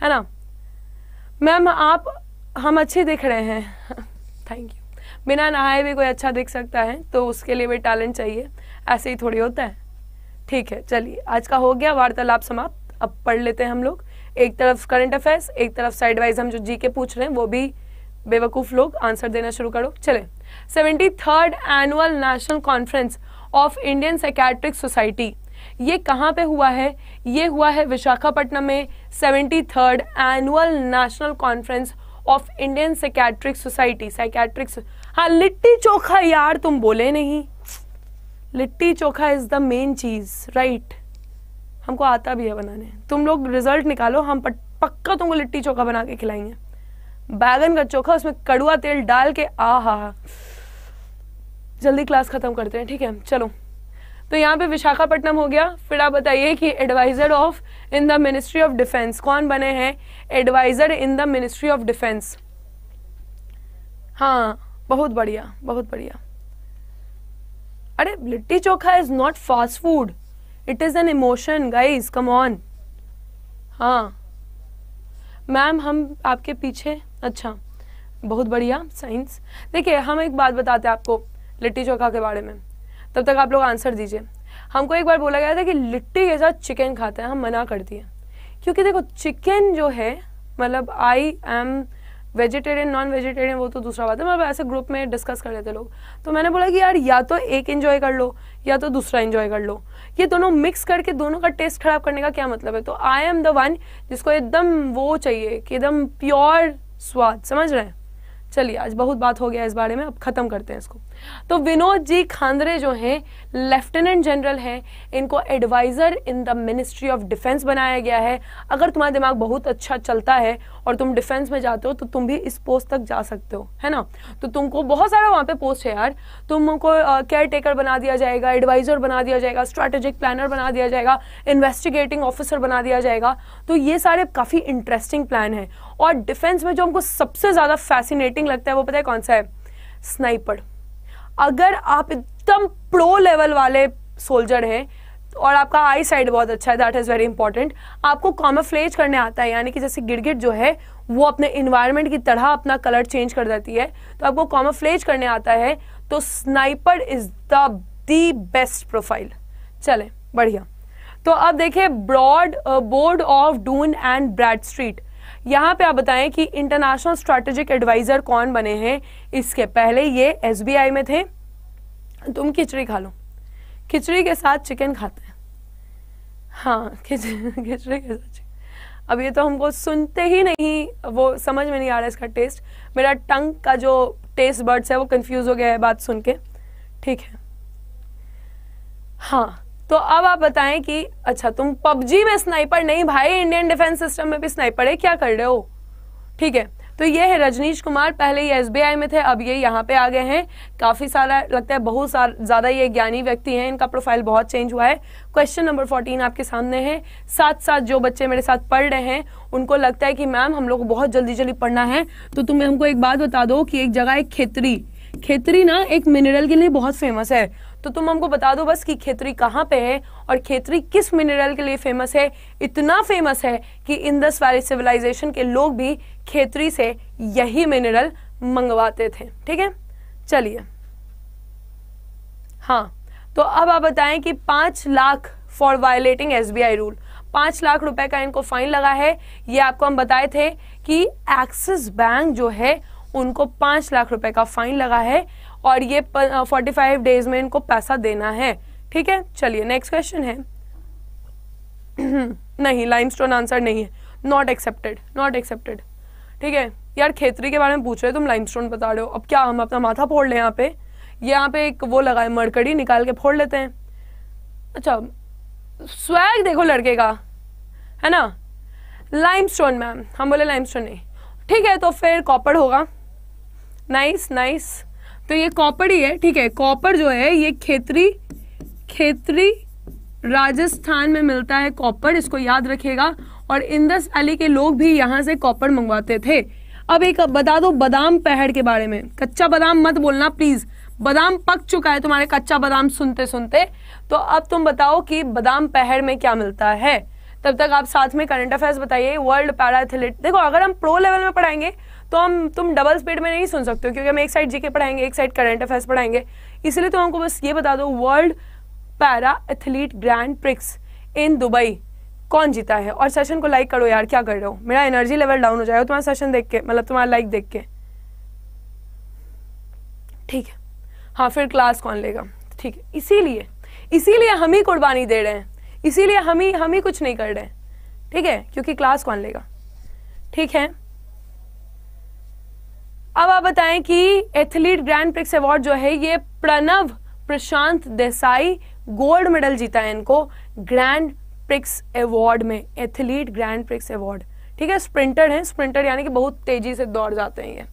है ना मैम आप हम अच्छे दिख रहे हैं थैंक यू बिना नहाए भी कोई अच्छा दिख सकता है तो उसके लिए भी टैलेंट चाहिए ऐसे ही थोड़ी होता है ठीक है चलिए आज का हो गया वार्तालाप समाप्त अब पढ़ लेते हैं हम लोग एक तरफ करंट अफेयर्स एक तरफ साइड वाइज हम जो जी के पूछ रहे हैं वो भी बेवकूफ़ लोग आंसर देना शुरू करो चले seventy third annual national conference of Indian psychiatric society ये कहाँ पे हुआ है ये हुआ है विशाखापट्टनम में seventy third annual national conference of Indian psychiatric society psychiatric हाँ लिट्टी चोखा यार तुम बोले नहीं litti chokha is the main चीज़ राइट हमको आता भी है बनाने तुम लोग रिजल्ट निकालो हम पक्का तुमको लिट्टी चोखा बना के खिलाएंगे बैगन का चोखा उसमें कड़ुआ तेल डाल के आ हा जल्दी क्लास ख़त्म करते हैं ठीक है चलो तो यहाँ पे विशाखापट्टनम हो गया फिर आप बताइए कि adviser of in the ministry of defence कौन बने हैं adviser in the ministry of defence हाँ बहुत बढ़िया बहुत बढ़िया अरे litti chokha is not fast food it is an emotion guys come on हाँ मैम हम आपके पीछे अच्छा बहुत बढ़िया साइंस देखिए हम एक बात बताते हैं आपको लिट्टी चोखा के बारे में तब तक आप लोग आंसर दीजिए हमको एक बार बोला गया था कि लिट्टी के साथ चिकन खाते हैं हम मना करती हैं क्योंकि देखो चिकन जो है मतलब I am vegetarian non vegetarian वो तो दूसरा बात है मतलब ऐसे ग्रुप में डिस्कस कर लेते लोग तो मैंने बोला कि यार या तो एक इन्जॉय कर लो या तो दूसरा इन्जॉय कर लो ये दोनों मिक्स करके दोनों का टेस्ट खराब करने का क्या मतलब है तो आई एम द वन जिसको एकदम वो चाहिए कि एकदम प्योर स्वाद समझ रहे हैं चलिए आज बहुत बात हो गया इस बारे में अब ख़त्म करते हैं इसको तो विनोद जी खांदरे जो हैं लेफ्टिनेंट जनरल हैं इनको adviser in the ministry of defence बनाया गया है अगर तुम्हारा दिमाग बहुत अच्छा चलता है और तुम डिफेंस में जाते हो तो तुम भी इस पोस्ट तक जा सकते हो है ना तो तुमको बहुत सारा वहाँ पे पोस्ट है यार तुमको केयर टेकर बना दिया जाएगा एडवाइज़र बना दिया जाएगा स्ट्रैटेजिक प्लानर बना दिया जाएगा इन्वेस्टिगेटिंग ऑफिसर बना दिया जाएगा तो ये सारे काफ़ी इंटरेस्टिंग प्लान है और डिफेंस में जो हमको सबसे ज़्यादा फैसिनेटिंग लगता है वो पता है कौन सा है स्नाइपर अगर आप एकदम प्रो लेवल वाले सोल्जर हैं और आपका आई साइड बहुत अच्छा है दैट इज़ वेरी इंपॉर्टेंट आपको कॉमोफ्लेज करने आता है यानी कि जैसे गिरगिट जो है वो अपने इन्वायरमेंट की तरह अपना कलर चेंज कर देती है तो आपको कॉमोफ्लेज करने आता है तो sniper is the the best profile चले बढ़िया तो अब देखिए broad board of Dun and Bradstreet यहाँ पे आप बताएं कि इंटरनेशनल स्ट्रेटेजिक एडवाइजर कौन बने हैं इसके पहले ये एस में थे तुम खिचड़ी खा लो खिचड़ी के साथ चिकन खाते हैं हाँ खिचड़ी खिचड़ी के साथ अब ये तो हमको सुनते ही नहीं वो समझ में नहीं आ रहा इसका टेस्ट मेरा टंग का जो टेस्ट बर्ड्स है वो कंफ्यूज हो गया है बात सुन के ठीक है हाँ तो अब आप बताएं कि अच्छा तुम पबजी में स्नाइपर नहीं भाई इंडियन डिफेंस सिस्टम में भी स्नाइपर है क्या कर रहे हो ठीक है तो ये है रजनीश कुमार पहले ये एसबीआई में थे अब ये यहाँ पे आ गए हैं काफ़ी सारा लगता है बहुत ज़्यादा ये ज्ञानी व्यक्ति हैं इनका प्रोफाइल बहुत चेंज हुआ है क्वेश्चन नंबर फोर्टीन आपके सामने है साथ साथ जो बच्चे मेरे साथ पढ़ रहे हैं उनको लगता है कि मैम हम लोग बहुत जल्दी जल्दी पढ़ना है तो तुम्हें हमको एक बात बता दो कि एक जगह एक खेतरी खेतरी ना एक मिनरल के लिए बहुत फेमस है तो तुम हमको बता दो बस कि खेतरी कहाँ पे है और खेतरी किस मिनरल के लिए फेमस है इतना फेमस है कि इंदस वैली सिविलाइजेशन के लोग भी खेतरी से यही मिनरल मंगवाते थे ठीक है चलिए हाँ तो अब आप बताएं कि पांच lakh for violating SBI rule पांच लाख रुपए का इनको फाइन लगा है ये आपको हम बताए थे कि एक्सिस बैंक जो है उनको पांच लाख रुपए का फाइन लगा है और ये फोर्टी फाइव डेज में इनको पैसा देना है ठीक है चलिए नेक्स्ट क्वेश्चन है नहीं लाइमस्टोन आंसर नहीं है नॉट एक्सेप्टेड नॉट एक्सेप्टेड ठीक है यार खेतरी के बारे में पूछ रहे हो तुम लाइमस्टोन बता रहे हो अब क्या हम अपना माथा फोड़ लें यहाँ पे यहाँ पे एक वो लगाए मरकड़ी निकाल के फोड़ लेते हैं अच्छा स्वैग देखो लड़के का है ना लाइमस्टोन मैम हम बोले लाइमस्टोन नहीं ठीक है तो फिर कॉपर होगा नाइस नाइस तो ये कॉपर ही है ठीक है कॉपर जो है ये खेतरी खेतरी राजस्थान में मिलता है कॉपर इसको याद रखेगा और इंदस वैली के लोग भी यहाँ से कॉपर मंगवाते थे अब एक बता दो बादाम पहाड़ के बारे में कच्चा बादाम मत बोलना प्लीज बादाम पक चुका है तुम्हारे कच्चा बादाम सुनते सुनते तो अब तुम बताओ कि बादाम पहाड़ में क्या मिलता है तब तक आप साथ में करंट अफेयर्स बताइए वर्ल्ड पैरा एथलीट देखो अगर हम प्रो लेवल में पढ़ाएंगे तो हम तुम डबल स्पीड में नहीं सुन सकते हो क्योंकि हम एक साइड जीके पढ़ाएंगे एक साइड करंट अफेयर्स पढ़ाएंगे इसलिए तो हमको बस ये बता दो world para athlete grand prix in Dubai कौन जीता है और सेशन को लाइक करो यार क्या कर रहे हो मेरा एनर्जी लेवल डाउन हो जाएगा तुम्हारा सेशन देख के मतलब तुम्हारा लाइक देख के ठीक है हाँ फिर क्लास कौन लेगा ठीक है इसीलिए इसीलिए हम ही कुर्बानी दे रहे हैं इसीलिए हम ही हम ही कुछ नहीं कर रहे हैं ठीक है क्योंकि क्लास कौन लेगा ठीक है अब आप बताएं कि एथलीट ग्रैंड प्रिक्स अवार्ड जो है ये प्रणव प्रशांत देसाई गोल्ड मेडल जीता है इनको ग्रैंड प्रिक्स अवार्ड में एथलीट ग्रैंड प्रिक्स अवार्ड ठीक है स्प्रिंटर हैं स्प्रिंटर यानी कि बहुत तेजी से दौड़ जाते हैं ये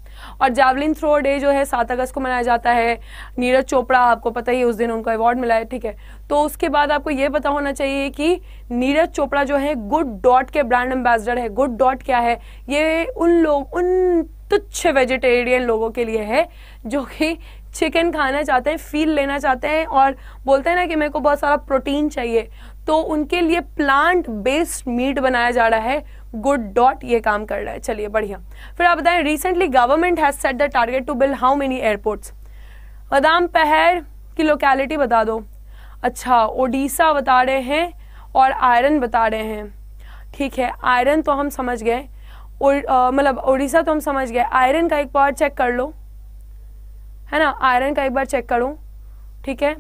और जावलिन थ्रो डे जो है सात अगस्त को मनाया जाता है नीरज चोपड़ा आपको पता ही है उस दिन उनको अवार्ड मिला है ठीक है तो उसके बाद आपको यह पता होना चाहिए कि नीरज चोपड़ा जो है गुड डॉट के ब्रांड एम्बेसडर है गुड डॉट क्या है ये उन लोग उन तुच्छ वेजिटेरियन लोगों के लिए है जो कि चिकन खाना चाहते हैं फील लेना चाहते हैं और बोलते हैं ना कि मेरे को बहुत सारा प्रोटीन चाहिए तो उनके लिए प्लांट बेस्ड मीट बनाया जा रहा है गुड डॉट ये काम कर रहा है चलिए बढ़िया फिर आप बताएं recently government has set the target to build how many airports बदाम पहर की लोकेलिटी बता दो अच्छा ओडिशा बता रहे हैं और आयरन बता रहे हैं ठीक है आयरन तो हम समझ गए मतलब उड़ीसा तो हम समझ गए आयरन का एक बार चेक कर लो है ना आयरन का एक बार चेक करो ठीक है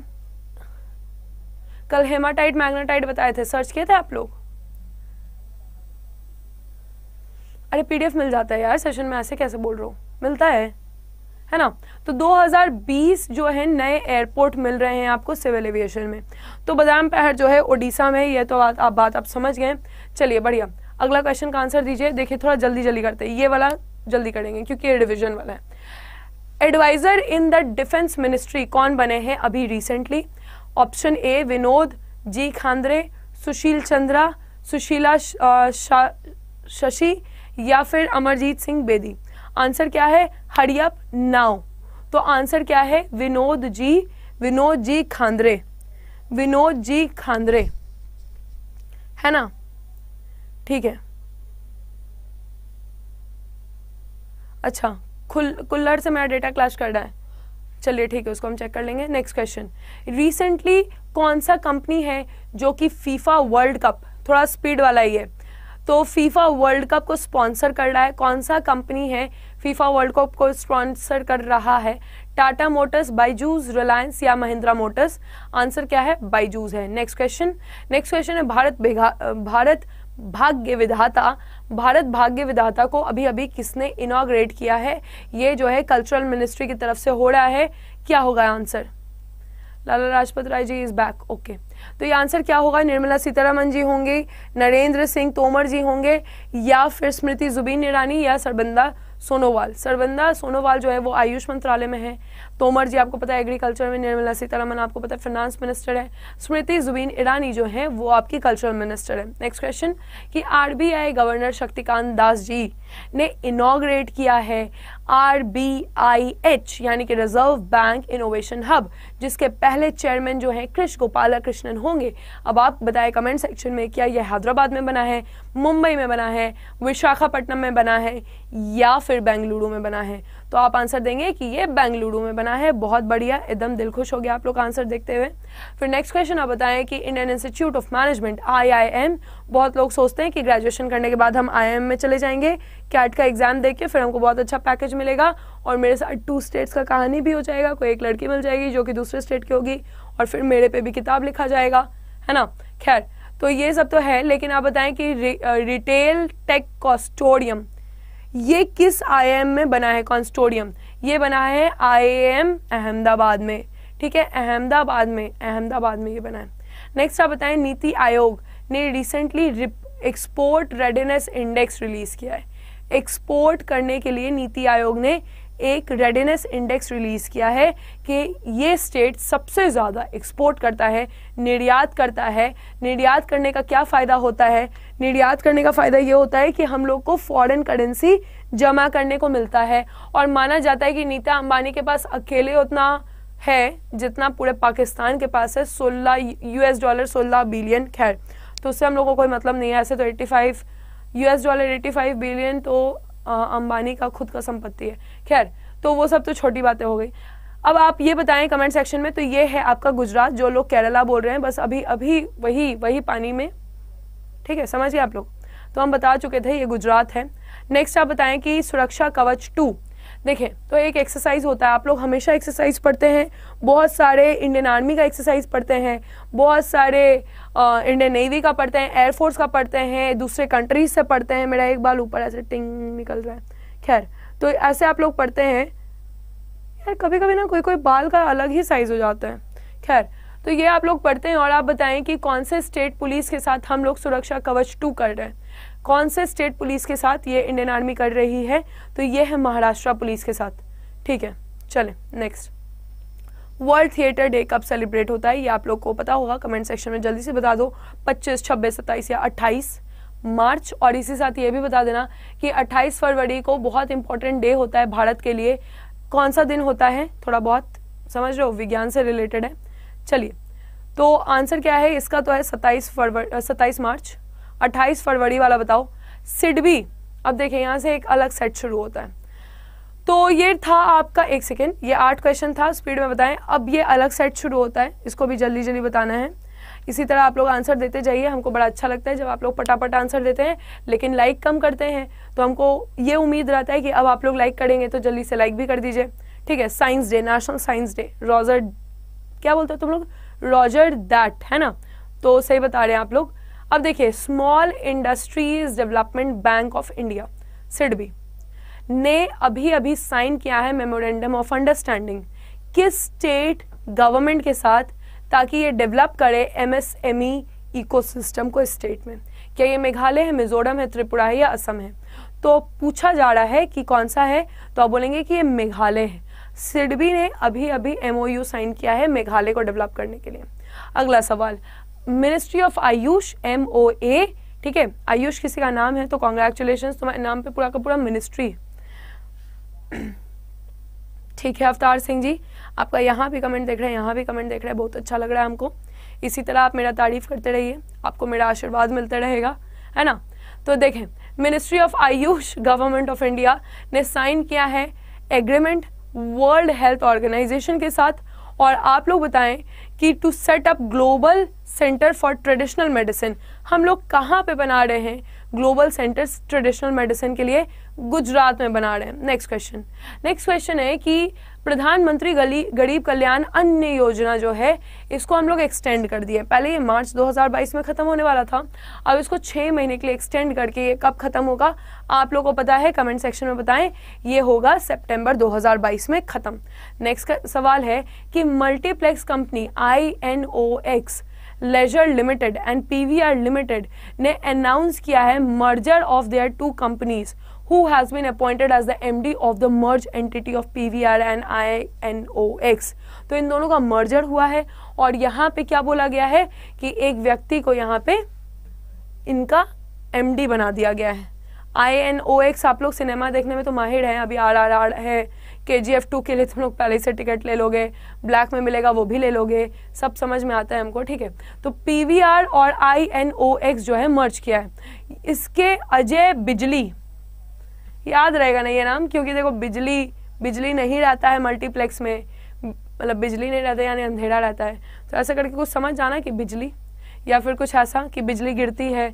कल हेमाटाइट मैग्नेटाइट बताए थे सर्च किए थे आप लोग अरे पीडीएफ मिल जाता है यार सेशन में ऐसे कैसे बोल रहा हूँ मिलता है है ना तो 2020 जो है नए एयरपोर्ट मिल रहे हैं आपको सिविल एविएशन में तो बदाम पहर जो है ओडिशा में ये तो आप बात आप समझ गए चलिए बढ़िया अगला क्वेश्चन का आंसर दीजिए देखिए थोड़ा जल्दी जल्दी करते हैं ये वाला जल्दी करेंगे क्योंकि ये डिविजन वाला है adviser in the defence ministry कौन बने हैं अभी recently option A Vinod ji Khandre Sushil Chandra Sushila Shashi या फिर अमरजीत सिंह बेदी आंसर क्या है हरियप नाउ तो आंसर क्या है विनोद जी विनोद जी खांद्रे विनोद जी खांद्रे है ना ठीक है अच्छा खुल कुल्लर से मेरा डेटा क्लैश कर रहा है चलिए ठीक है उसको हम चेक कर लेंगे नेक्स्ट क्वेश्चन रिसेंटली कौन सा कंपनी है जो कि फीफा वर्ल्ड कप थोड़ा स्पीड वाला ही है तो फीफा वर्ल्ड कप को स्पॉन्सर कर रहा है कौन सा कंपनी है फीफा वर्ल्ड कप को स्पॉन्सर कर रहा है टाटा मोटर्स बाईजूज रिलायंस या महिंद्रा मोटर्स आंसर क्या है बाईजूज है नेक्स्ट क्वेश्चन नेक्स्ट क्वेश्चन है भारत भारत भाग्य विधाता भारत भाग्य विधाता को अभी अभी किसने इनाग्रेट किया है ये जो है कल्चरल मिनिस्ट्री की तरफ से हो रहा है क्या होगा answer Lala Lajpat Rai ji is back okay तो ये आंसर क्या होगा निर्मला सीतारामन जी होंगे नरेंद्र सिंह तोमर जी होंगे या फिर स्मृति जुबीन ईरानी या सरबंदा सोनोवाल सरबंदा सोनोवाल जो है वो आयुष मंत्रालय में है तोमर जी आपको पता है एग्रीकल्चर में निर्मला सीतारमन आपको पता है फाइनेंस मिनिस्टर है स्मृति जुबीन ईरानी जो है वो आपकी कल्चरल मिनिस्टर है नेक्स्ट क्वेश्चन कि आरबीआई गवर्नर शक्तिकांत दास जी ने इनोग्रेट किया है आर बी आई एच यानी कि रिजर्व बैंक इनोवेशन हब जिसके पहले चेयरमैन जो है कृष गोपाला कृष्णन होंगे अब आप बताए कमेंट सेक्शन में क्या यह हैदराबाद में बना है मुंबई में बना है विशाखापट्टनम में बना है या फिर बेंगलुरु में बना है तो आप आंसर देंगे कि ये बेंगलुरु में बना है बहुत बढ़िया एकदम दिल खुश हो गया आप लोग आंसर देखते हुए फिर नेक्स्ट क्वेश्चन आप बताएं कि इंडियन इंस्टीट्यूट ऑफ मैनेजमेंट आई बहुत लोग सोचते हैं कि ग्रेजुएशन करने के बाद हम आई में चले जाएंगे कैट का एग्जाम देके फिर हमको बहुत अच्छा पैकेज मिलेगा और मेरे साथ टू स्टेट्स का कहानी भी हो जाएगा कोई एक लड़की मिल जाएगी जो कि दूसरे स्टेट की होगी और फिर मेरे पे भी किताब लिखा जाएगा है ना खैर तो ये सब तो है लेकिन आप बताएं कि रि, रिटेल टेक कॉस्टोडियम ये किस एम में बना है कॉन्स्टोडियम ये बना है एम अहमदाबाद में ठीक है अहमदाबाद में अहमदाबाद में ये बना है नेक्स्ट आप बताएं नीति आयोग ने recently export readiness index release किया है एक्सपोर्ट करने के लिए नीति आयोग ने एक रेडिनेस इंडेक्स रिलीज़ किया है कि ये स्टेट सबसे ज़्यादा एक्सपोर्ट करता है निर्यात करता है निर्यात करने का क्या फ़ायदा होता है निर्यात करने का फ़ायदा ये होता है कि हम लोग को फॉरेन करेंसी जमा करने को मिलता है और माना जाता है कि नीता अंबानी के पास अकेले उतना है जितना पूरे पाकिस्तान के पास है सोलह यूएस डॉलर सोलह बिलियन खैर तो उससे हम लोगों को कोई मतलब नहीं है ऐसे तो eighty five US dollar eighty five billion तो अंबानी का खुद का संपत्ति है खैर तो वो सब तो छोटी बातें हो गई अब आप ये बताएं कमेंट सेक्शन में तो ये है आपका गुजरात जो लोग केरला बोल रहे हैं बस अभी अभी वही वही पानी में ठीक है समझिए आप लोग तो हम बता चुके थे ये गुजरात है नेक्स्ट आप बताएं कि सुरक्षा कवच टू देखें तो एक एक्सरसाइज होता है आप लोग हमेशा एक्सरसाइज पढ़ते हैं बहुत सारे इंडियन आर्मी का एक्सरसाइज पढ़ते हैं बहुत सारे इंडियन नेवी का पढ़ते हैं एयरफोर्स का पढ़ते हैं दूसरे कंट्रीज से पढ़ते हैं मेरा एक बाल ऊपर ऐसे टिंग निकल रहा है खैर तो ऐसे आप लोग पढ़ते हैं यार कभी कभी ना कोई कोई बाल का अलग ही साइज़ हो जाता है खैर तो ये आप लोग पढ़ते हैं और आप बताएं कि कौन से स्टेट पुलिस के साथ हम लोग सुरक्षा कवच टू कर रहे हैं कौन से स्टेट पुलिस के साथ ये इंडियन आर्मी कर रही है तो ये है महाराष्ट्र पुलिस के साथ ठीक है चले नेक्स्ट वर्ल्ड थिएटर डे कब सेलिब्रेट होता है ये आप लोग को पता होगा कमेंट सेक्शन में जल्दी से बता दो 25, 26, 27 या 28 मार्च और इसी साथ ये भी बता देना कि 28 फरवरी को बहुत इंपॉर्टेंट डे होता है भारत के लिए कौन सा दिन होता है थोड़ा बहुत समझ रहे हो विज्ञान से रिलेटेड है चलिए तो आंसर क्या है इसका तो है सत्ताईस फरवरी सत्ताईस मार्च अट्ठाईस फरवरी वाला बताओ सिडबी अब देखें यहाँ से एक अलग सेट शुरू होता है तो ये था आपका एक सेकेंड ये आठ क्वेश्चन था स्पीड में बताएं अब ये अलग सेट शुरू होता है इसको भी जल्दी जल्दी बताना है इसी तरह आप लोग आंसर देते जाइए हमको बड़ा अच्छा लगता है जब आप लोग पटापट आंसर देते हैं लेकिन लाइक कम करते हैं तो हमको ये उम्मीद रहता है कि अब आप लोग लाइक करेंगे तो जल्दी से लाइक भी कर दीजिए ठीक है science day national science day Roger क्या बोलते हो तुम लोग रॉजर दैट है ना तो सही बता रहे हैं आप लोग अब देखिए small industries development bank of India SIDBI ने अभी अभी साइन किया है मेमोरेंडम ऑफ अंडरस्टैंडिंग किस स्टेट गवर्नमेंट के साथ ताकि ये डेवलप करे एमएसएमई इकोसिस्टम e को स्टेट में क्या ये मेघालय है मिजोरम है त्रिपुरा है या असम है तो पूछा जा रहा है कि कौन सा है तो आप बोलेंगे कि ये मेघालय है सिडबी ने अभी अभी एमओयू साइन किया है मेघालय को डेवलप करने के लिए अगला सवाल ministry of AYUSH M O A ठीक है आयुष किसी का नाम है तो कॉन्ग्रेचुलेशन तुम्हारे नाम पे पूरा का पूरा मिनिस्ट्री है ठीक है अवतार सिंह जी आपका यहाँ भी कमेंट देख रहे हैं यहाँ भी कमेंट देख रहे हैं बहुत अच्छा लग रहा है हमको इसी तरह आप मेरा तारीफ़ करते रहिए आपको मेरा आशीर्वाद मिलता रहेगा है ना तो देखें ministry of AYUSH government of India ने साइन किया है एग्रीमेंट वर्ल्ड हेल्थ ऑर्गेनाइजेशन के साथ और आप लोग बताएं कि to set up global centre for traditional medicine हम लोग कहाँ पे बना रहे हैं ग्लोबल सेंटर्स ट्रेडिशनल मेडिसिन के लिए गुजरात में बना रहे हैं नेक्स्ट क्वेश्चन नेक्स्ट क्वेश्चन है कि प्रधानमंत्री गरीब कल्याण अन्य योजना जो है इसको हम लोग एक्सटेंड कर दिए पहले ये मार्च 2022 में ख़त्म होने वाला था अब इसको छः महीने के लिए एक्सटेंड करके ये कब ख़त्म होगा आप लोगों को पता है कमेंट सेक्शन में बताएं ये होगा सितंबर 2022 में ख़त्म नेक्स्ट सवाल है कि multiplex company I N O X leisure limited and R limited ने अनाउंस किया है merger of their two companies who has been appointed as the MD of the merged entity of PVR and INOX. तो इन दोनों का merger हुआ है और यहाँ पे क्या बोला गया है कि एक व्यक्ति को यहाँ पे इनका एमडी बना दिया गया है आई एन ओ एक्स आप लोग सिनेमा देखने में तो माहिर हैं अभी आर आर आर है के जी एफ टू के लिए तुम लोग पहले से टिकट ले लोगे ब्लैक में मिलेगा वो भी ले लोगे सब समझ में आता है हमको ठीक है तो पी वी आर और आई एन ओ एक्स जो है मर्ज किया है इसके अजय बिजली याद रहेगा नहीं ये नाम क्योंकि देखो बिजली बिजली नहीं रहता है मल्टीप्लेक्स में मतलब बिजली नहीं रहता यानी अंधेरा रहता है तो ऐसा करके कुछ समझ जाना कि बिजली या फिर कुछ ऐसा कि बिजली गिरती है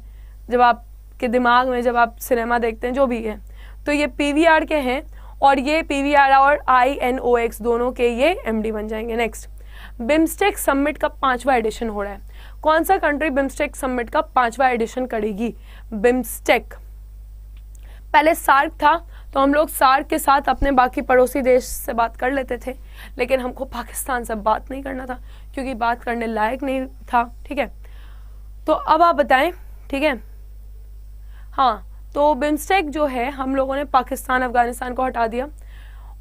जब आप के दिमाग में जब आप सिनेमा देखते हैं जो भी है तो ये पी के हैं और ये पी वी आर और आई एन ओ एक्स दोनों के ये एम डी बन जाएंगे नेक्स्ट बिम्स्टेक समिट का पांचवा एडिशन हो रहा है कौन सा कंट्री बिम्स्टेक समिट का पांचवा एडिशन करेगी बिम्स्टेक पहले सार्क था तो हम लोग सार्क के साथ अपने बाकी पड़ोसी देश से बात कर लेते थे लेकिन हमको पाकिस्तान से बात नहीं करना था क्योंकि बात करने लायक नहीं था ठीक है तो अब आप बताएं ठीक है हाँ तो बिम्स्टेक जो है हम लोगों ने पाकिस्तान अफगानिस्तान को हटा दिया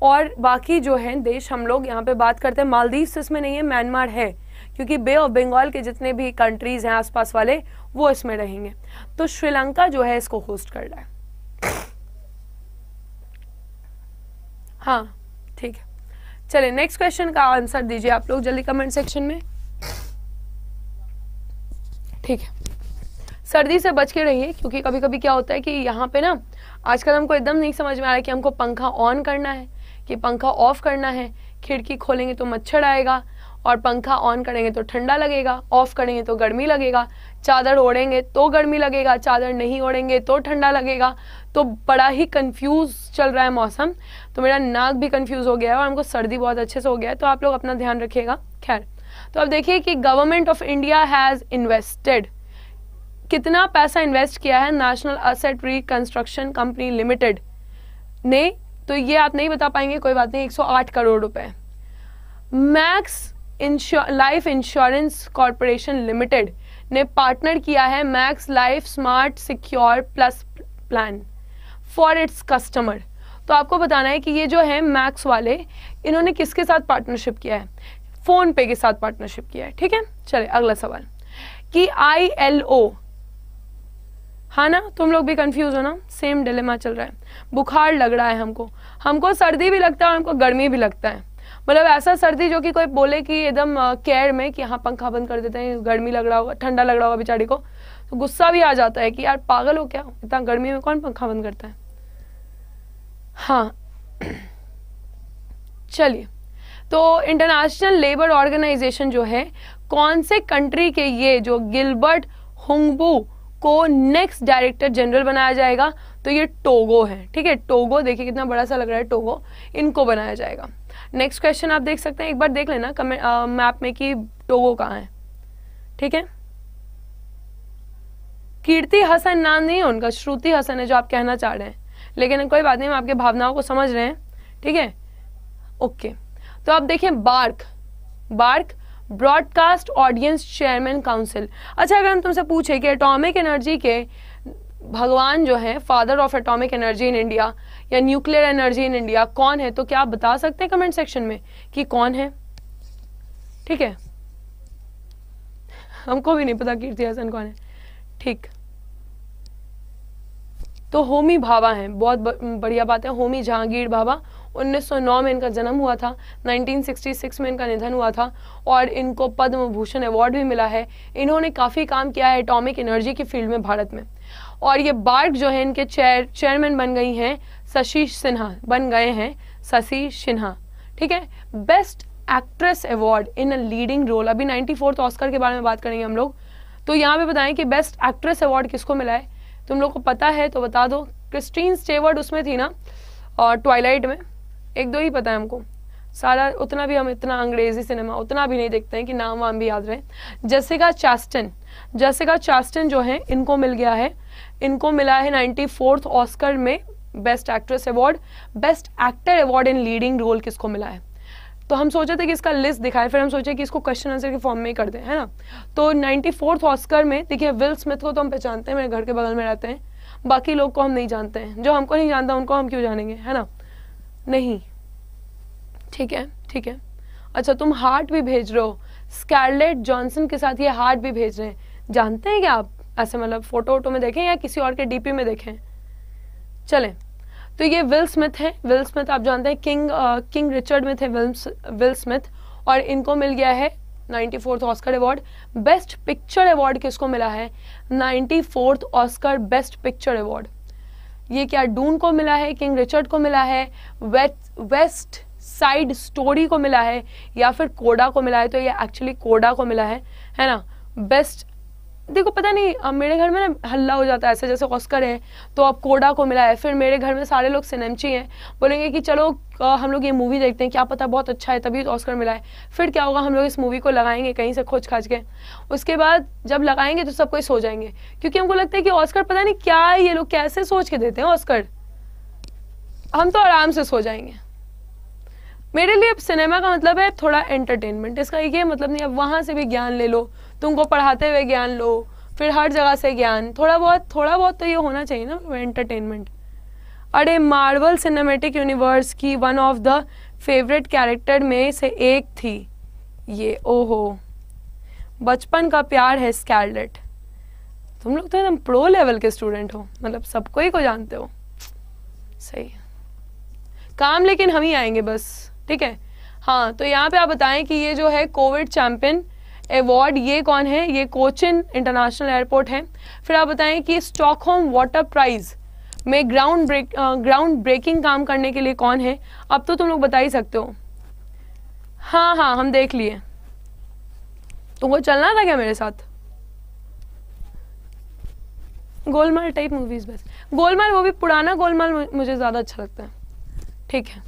और बाकी जो है देश हम लोग यहाँ पे बात करते हैं मालदीव इसमें नहीं है म्यांमार है क्योंकि बे ऑफ बंगाल के जितने भी कंट्रीज़ हैं आसपास वाले वो इसमें रहेंगे तो श्रीलंका जो है इसको होस्ट कर रहा है हाँ ठीक है चलिए नेक्स्ट क्वेश्चन का आंसर दीजिए आप लोग जल्दी कमेंट सेक्शन में ठीक है सर्दी से बच के रहिए क्योंकि कभी कभी क्या होता है कि यहाँ पे ना आजकल हमको एकदम नहीं समझ में आ रहा है कि हमको पंखा ऑन करना है कि पंखा ऑफ करना है खिड़की खोलेंगे तो मच्छर आएगा और पंखा ऑन करेंगे तो ठंडा लगेगा ऑफ करेंगे तो गर्मी लगेगा चादर ओढ़ेंगे तो गर्मी लगेगा चादर नहीं ओढ़ेंगे तो ठंडा लगेगा तो बड़ा ही कंफ्यूज चल रहा है मौसम तो मेरा नाक भी कंफ्यूज हो गया है और हमको सर्दी बहुत अच्छे से हो गया है तो आप लोग अपना ध्यान रखिएगा खैर तो अब देखिए कि government of India has invested कितना पैसा इन्वेस्ट किया है national asset reconstruction company limited ने तो ये आप नहीं बता पाएंगे कोई बात नहीं 108 करोड़ रुपए Max Life Insurance Corporation Limited ने पार्टनर किया है Max Life Smart Secure Plus plan for its customer तो आपको बताना है कि ये जो है मैक्स वाले इन्होंने किसके साथ पार्टनरशिप किया है फ़ोन पे के साथ पार्टनरशिप किया है ठीक है चले अगला सवाल कि आई एल ओ हाँ ना तुम लोग भी कंफ्यूज हो ना सेम डिलेमा चल रहा है बुखार लग रहा है हमको हमको सर्दी भी लगता है और हमको गर्मी भी लगता है मतलब ऐसा सर्दी जो कि कोई बोले कि एकदम केयर में कि हाँ पंखा बंद कर देते हैं गर्मी लग रहा होगा ठंडा लग रहा होगा बेचारी को तो गुस्सा भी आ जाता है कि यार पागल हो क्या इतना गर्मी में कौन पंखा बंद करता है हाँ चलिए तो इंटरनेशनल लेबर ऑर्गेनाइजेशन जो है कौन से कंट्री के ये जो गिलबर्ट हुंगबू को नेक्स्ट डायरेक्टर जनरल बनाया जाएगा तो ये टोगो है ठीक है टोगो देखिए कितना बड़ा सा लग रहा है टोगो इनको बनाया जाएगा नेक्स्ट क्वेश्चन आप देख सकते हैं एक बार देख लेना कमेंट मैप uh, में कि टोगो कहाँ है ठीक है कीर्ति हसन नाम नहीं है उनका श्रुति हसन है जो आप कहना चाह रहे हैं लेकिन कोई बात नहीं हम आपके भावनाओं को समझ रहे हैं ठीक है ओके तो आप देखें BARC BARC broadcast audience chairman council अच्छा अगर हम तुमसे पूछे कि एटॉमिक एनर्जी के भगवान जो है father of atomic energy in India या न्यूक्लियर एनर्जी इन इंडिया कौन है तो क्या आप बता सकते हैं कमेंट सेक्शन में कि कौन है ठीक है हमको भी नहीं पता कीर्ति हसन कौन है ठीक तो होमी भाभा हैं बहुत बढ़िया बात है होमी जहांगीर भाभा 1909 में इनका जन्म हुआ था 1966 में इनका निधन हुआ था और इनको पद्म भूषण अवार्ड भी मिला है इन्होंने काफ़ी काम किया है एटॉमिक एनर्जी की फील्ड में भारत में और ये बार्क जो है इनके चेयर चेयरमैन बन गई हैं शशि सिन्हा बन गए हैं शशि सिन्हा ठीक है best actress award in a leading role अभी नाइन्टी फोर्थ ऑस्कर के बारे में बात करेंगे हम लोग तो यहाँ पे बताएं कि बेस्ट एक्ट्रेस अवार्ड किसको मिला है तुम लोग को पता है तो बता दो क्रिस्टीन स्टेवर्ड उसमें थी ना और ट्वाइलाइट में एक दो ही पता है हमको सारा उतना भी हम इतना अंग्रेजी सिनेमा उतना भी नहीं देखते हैं कि नाम वाम भी याद रहे जैसिका चास्टन जैसिका चास्टन जो है इनको मिल गया है इनको मिला है नाइन्टी फोर्थ ऑस्कर में best actress award best actor award in leading role किसको मिला है तो हम सोचे थे कि इसका लिस्ट दिखाए फिर हम सोचे कि इसको क्वेश्चन आंसर के फॉर्म में ही कर दें है ना तो नाइन्टी फोर्थ ऑस्कर में देखिए विल स्मिथ को तो हम पहचानते हैं मेरे घर के बगल में रहते हैं बाकी लोग को हम नहीं जानते हैं जो हमको नहीं जानता उनको हम क्यों जानेंगे है ना नहीं ठीक है ठीक है अच्छा तुम हार्ट भी भेज रहे हो स्कारलेट जॉनसन के साथ ये हार्ट भी भेज रहे हैं जानते हैं क्या आप ऐसे मतलब फोटो वोटो में देखें या किसी और के डीपी में देखें चलें तो ये विल स्मिथ है विल स्मिथ आप जानते हैं किंग किंग रिचर्ड में थे विल स्मिथ और इनको मिल गया है ninety fourth Oscar award best picture award किसको मिला है ninety fourth Oscar best picture award ये क्या डून को मिला है किंग रिचर्ड को मिला है वेस्ट साइड स्टोरी को मिला है या फिर कोडा को मिला है तो ये एक्चुअली कोडा को मिला है है ना बेस्ट देखो पता नहीं अब मेरे घर में ना हल्ला हो जाता है ऐसे जैसे ऑस्कर है तो अब कोडा को मिला है फिर मेरे घर में सारे लोग सिनेमची हैं बोलेंगे कि चलो हम लोग ये मूवी देखते हैं क्या पता बहुत अच्छा है तभी तो ऑस्कर मिला है फिर क्या होगा हम लोग इस मूवी को लगाएंगे कहीं से खोज खाज के उसके बाद जब लगाएंगे तो सब कोई सो जाएंगे क्योंकि हमको लगता है कि ऑस्कर पता नहीं क्या है ये लोग कैसे सोच के देते हैं ऑस्कर हम तो आराम से सो जाएंगे मेरे लिए अब सिनेमा का मतलब है थोड़ा एंटरटेनमेंट इसका ये मतलब नहीं अब वहाँ से भी ज्ञान ले लो तुमको पढ़ाते हुए ज्ञान लो फिर हर जगह से ज्ञान थोड़ा बहुत थोड़ा बहुत तो ये होना चाहिए ना एंटरटेनमेंट अरे मार्वल सिनेमेटिक यूनिवर्स की one of the favourite character में से एक थी ये ओहो बचपन का प्यार है स्कैलेट तुम लोग तो एकदम प्रो लेवल के स्टूडेंट हो मतलब सबको ही को जानते हो सही काम लेकिन हम ही आएंगे बस ठीक है हाँ तो यहाँ पे आप बताएं कि ये जो है कोविड चैंपियन अवार्ड ये कौन है ये कोचिन इंटरनेशनल एयरपोर्ट है फिर आप बताएं कि स्टॉकहोम वाटर प्राइज़ में ग्राउंड ब्रेक ग्राउंड ब्रेकिंग काम करने के लिए कौन है अब तो तुम लोग बता ही सकते हो हाँ हाँ हम देख लिए तुमको चलना था क्या मेरे साथ गोलमाल टाइप मूवीज बस गोलमाल वो भी पुराना गोलमाल मुझे ज़्यादा अच्छा लगता है ठीक है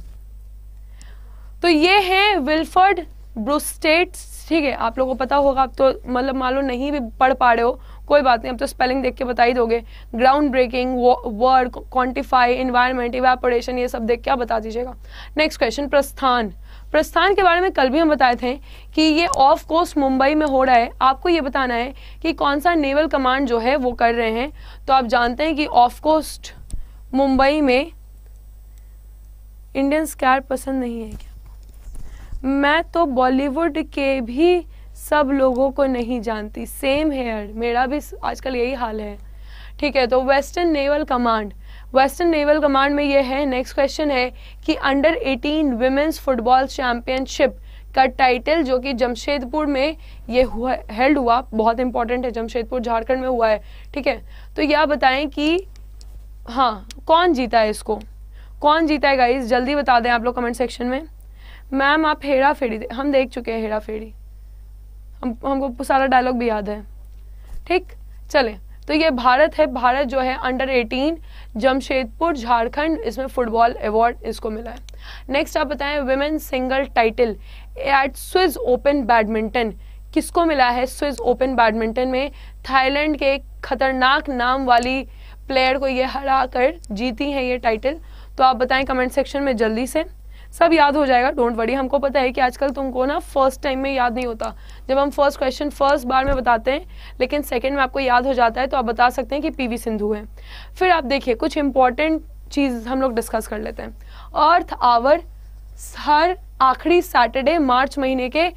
तो ये है विल्फर्ड ब्रुस्टेट ठीक है आप लोगों को पता होगा आप तो मतलब मान लो नहीं भी पढ़ पा रहे हो कोई बात नहीं अब तो स्पेलिंग देख के बता ही दोगे ground breaking word quantify environment evaporation ये सब देख के आप बता दीजिएगा नेक्स्ट क्वेश्चन प्रस्थान प्रस्थान के बारे में कल भी हम बताए थे कि ये ऑफ कोस्ट मुंबई में हो रहा है आपको ये बताना है कि कौन सा नेवल कमांड जो है वो कर रहे हैं तो आप जानते हैं कि ऑफ कोस्ट मुंबई में इंडियन स्कैर पसंद नहीं है मैं तो बॉलीवुड के भी सब लोगों को नहीं जानती सेम हेयर मेरा भी आजकल यही हाल है ठीक है तो western naval command western naval command में यह है नेक्स्ट क्वेश्चन है कि अंडर 18 वुमेन्स फुटबॉल चैंपियनशिप का टाइटल जो कि जमशेदपुर में ये हुआ हेल्ड हुआ बहुत इंपॉर्टेंट है जमशेदपुर झारखंड में हुआ है ठीक है तो यह बताएं कि हाँ कौन जीता है इसको कौन जीता है गाइज जल्दी बता दें आप लोग कमेंट सेक्शन में मैम आप हेरा फेरी हम देख चुके हैं हेरा फेरी हम हमको सारा डायलॉग भी याद है ठीक चले तो ये भारत है भारत जो है अंडर 18 जमशेदपुर झारखंड इसमें फुटबॉल अवार्ड इसको मिला है नेक्स्ट आप बताएं women single title at Swiss Open badminton किसको मिला है स्विस ओपन बैडमिंटन में थाईलैंड के खतरनाक नाम वाली प्लेयर को ये हरा कर जीती हैं ये टाइटल तो आप बताएं कमेंट सेक्शन में जल्दी से सब याद हो जाएगा डोंट वरी हमको पता है कि आजकल तुमको ना फर्स्ट टाइम में याद नहीं होता जब हम फर्स्ट क्वेश्चन फर्स्ट बार में बताते हैं लेकिन सेकेंड में आपको याद हो जाता है तो आप बता सकते हैं कि पी सिंधु है फिर आप देखिए कुछ इंपॉर्टेंट चीज़ हम लोग डिस्कस कर लेते हैं अर्थ आवर हर आखिरी सैटरडे मार्च महीने के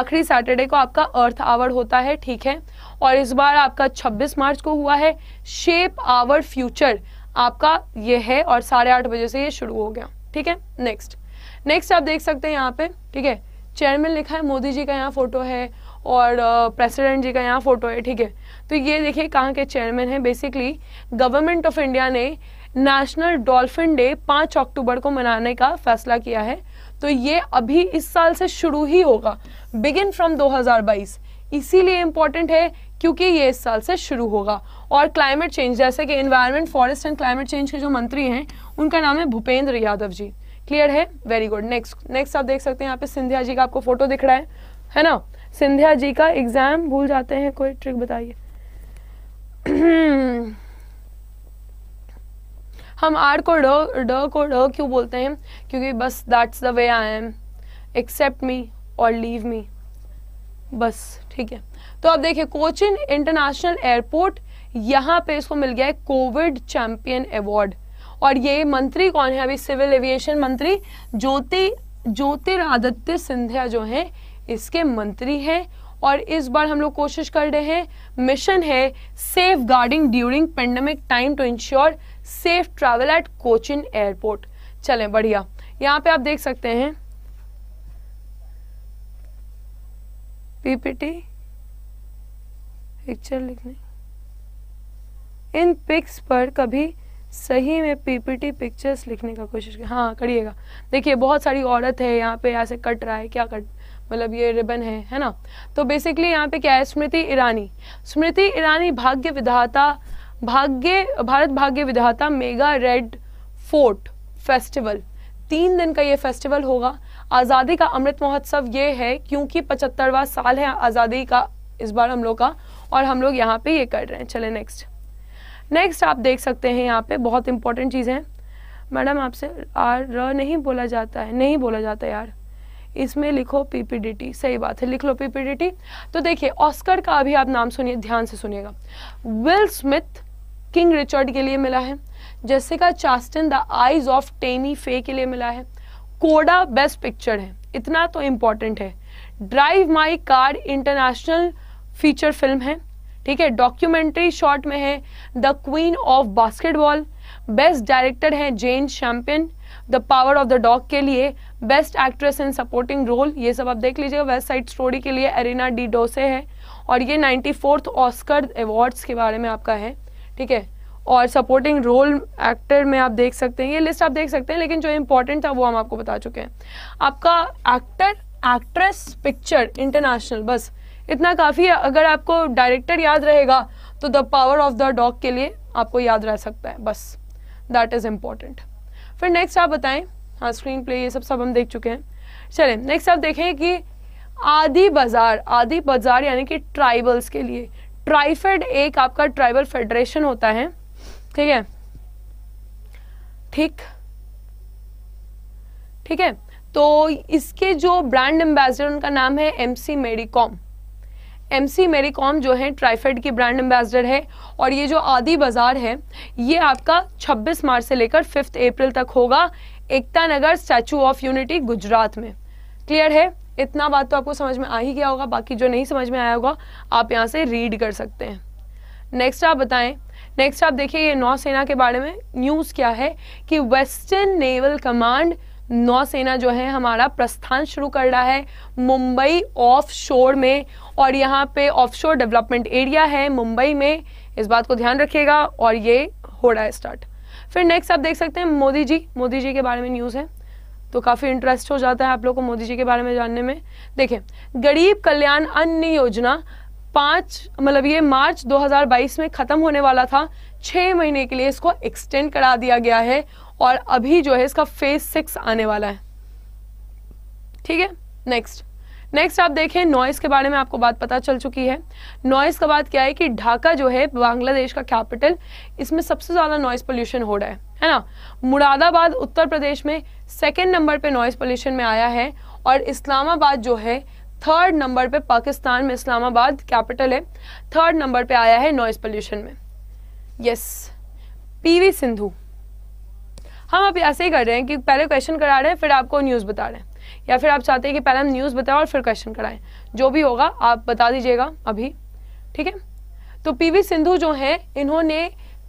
आखिरी सैटरडे को आपका अर्थ आवर होता है ठीक है और इस बार आपका 26 मार्च को हुआ है शेप आवर फ्यूचर आपका ये है और साढ़े आठ बजे से ये शुरू हो गया ठीक है नेक्स्ट नेक्स्ट आप देख सकते हैं यहाँ पे ठीक है चेयरमैन लिखा है मोदी जी का यहाँ फोटो है और प्रेसिडेंट जी का यहाँ फोटो है ठीक है तो ये देखिए कहाँ के चेयरमैन हैं बेसिकली गवर्नमेंट ऑफ इंडिया ने नेशनल डॉल्फिन डे पाँच अक्टूबर को मनाने का फैसला किया है तो ये अभी इस साल से शुरू ही होगा बिगिन फ्रॉम 2022 इसीलिए इम्पॉर्टेंट है क्योंकि ये इस साल से शुरू होगा और क्लाइमेट चेंज जैसे कि environment forest and climate change के जो मंत्री हैं उनका नाम है भूपेंद्र यादव जी क्लियर है वेरी गुड नेक्स्ट नेक्स्ट आप देख सकते हैं यहाँ पे सिंधिया जी का आपको फोटो दिख रहा है है ना सिंधिया जी का एग्जाम भूल जाते हैं कोई ट्रिक बताइए हम आर को ड ड को ड क्यों बोलते हैं क्योंकि बस that's the way I am accept me और लीव मी बस ठीक है तो आप देखिए कोचिन इंटरनेशनल एयरपोर्ट यहाँ पे इसको मिल गया है कोविड चैंपियन अवार्ड और ये मंत्री कौन है अभी सिविल एविएशन मंत्री ज्योति ज्योतिरादित्य सिंधिया जो हैं इसके मंत्री हैं और इस बार हम लोग कोशिश कर रहे हैं मिशन है safeguarding during pandemic time to ensure safe travel at Cochin airport चलें बढ़िया यहाँ पे आप देख सकते हैं पीपीटी पिक्चर लिखने इन पिक्स पर कभी सही में पीपीटी पिक्चर्स लिखने का कोशिश हाँ करिएगा देखिए बहुत सारी औरत है यहाँ पे ऐसे कट रहा है क्या कट मतलब ये रिबन है है ना तो बेसिकली यहाँ पे क्या है स्मृति ईरानी स्मृति ईरानी भाग्य विधाता भाग्य भारत भाग्य विधाता मेगा रेड फोर्ट फेस्टिवल तीन दिन का ये फेस्टिवल होगा आज़ादी का अमृत महोत्सव ये है क्योंकि पचहत्तरवा साल है आज़ादी का इस बार हम लोग का और हम लोग यहाँ पे ये कर रहे हैं चले नेक्स्ट नेक्स्ट आप देख सकते हैं यहाँ पे बहुत इंपॉर्टेंट चीज़ है मैडम आपसे आर र नहीं बोला जाता है नहीं बोला जाता यार इसमें लिखो पीपीडीटी सही बात है लिख लो पीपीडीटी तो देखिए ऑस्कर का अभी आप नाम सुनिए ध्यान से सुनिएगा विल स्मिथ किंग रिचर्ड के लिए मिला है जैसे का Chastain the eyes of Tammy Faye के लिए मिला है कोडा बेस्ट पिक्चर है इतना तो इम्पॉर्टेंट है drive my car international feature film है ठीक है डॉक्यूमेंट्री शॉर्ट में है the queen of basketball best director हैं Jane Campion the power of the dog के लिए best actress in supporting role ये सब आप देख लीजिएगा वेस्ट साइड स्टोरी के लिए एरिना डी डोसे है और ये नाइन्टी फोर्थ ऑस्कर अवार्ड्स के बारे में आपका है ठीक है और सपोर्टिंग रोल एक्टर में आप देख सकते हैं ये लिस्ट आप देख सकते हैं लेकिन जो इम्पोर्टेंट था वो हम आपको बता चुके हैं आपका एक्टर एक्ट्रेस पिक्चर इंटरनेशनल बस इतना काफ़ी है अगर आपको डायरेक्टर याद रहेगा तो the power of the dog के लिए आपको याद रह सकता है बस दैट इज़ इम्पॉर्टेंट फिर नेक्स्ट आप बताएं हाँ स्क्रीन प्ले ये सब सब हम देख चुके हैं चलें नेक्स्ट आप देखें कि आदि बाज़ार आदि बाज़ार यानी कि ट्राइबल्स के लिए ट्राइफेड एक आपका ट्राइबल फेडरेशन होता है ठीक है ठीक ठीक है तो इसके जो ब्रांड एम्बेसडर उनका नाम है एमसी मेडिकॉम एम सी मेरी कॉम जो है ट्राइफेड की ब्रांड एम्बेसडर है और ये जो आदि बाज़ार है ये आपका 26 मार्च से लेकर 5 अप्रैल तक होगा Ekta Nagar statue of unity Gujarat में क्लियर है इतना बात तो आपको समझ में आ ही गया होगा बाकी जो नहीं समझ में आया होगा आप यहाँ से रीड कर सकते हैं नेक्स्ट आप बताएं नेक्स्ट आप देखिए ये नौसेना के बारे में न्यूज़ क्या है कि वेस्टर्न नेवल कमांड नौसेना जो है हमारा प्रस्थान शुरू कर रहा है मुंबई ऑफ शोर में और यहाँ पे ऑफ शोर डेवलपमेंट एरिया है मुंबई में इस बात को ध्यान रखिएगा और ये हो रहा है स्टार्ट फिर नेक्स्ट आप देख सकते हैं मोदी जी मोदी जी के बारे में न्यूज़ है तो काफ़ी इंटरेस्ट हो जाता है आप लोग को मोदी जी के बारे में जानने में देखें गरीब कल्याण अन्न योजना पाँच मतलब ये मार्च 2022 में ख़त्म होने वाला था छः महीने के लिए इसको एक्सटेंड करा दिया गया है और अभी जो है इसका फेज सिक्स आने वाला है ठीक है नेक्स्ट नेक्स्ट आप देखें नॉइस के बारे में आपको बात पता चल चुकी है नॉइस का बात क्या है कि ढाका जो है बांग्लादेश का कैपिटल इसमें सबसे ज़्यादा नॉइस पोल्यूशन हो रहा है है ना मुरादाबाद उत्तर प्रदेश में सेकेंड नंबर पे नॉइस पोल्यूशन में आया है और इस्लामाबाद जो है थर्ड नंबर पे पाकिस्तान में इस्लामाबाद कैपिटल है थर्ड नंबर पे आया है नॉइस पोल्यूशन में यस पीवी सिंधु हम हाँ, आप ऐसे ही कर रहे हैं कि पहले क्वेश्चन करा रहे हैं फिर आपको न्यूज़ बता रहे हैं या फिर आप चाहते हैं कि पहले हम न्यूज़ बताएं और फिर क्वेश्चन कराएं जो भी होगा आप बता दीजिएगा अभी ठीक है तो पी सिंधु जो हैं इन्होंने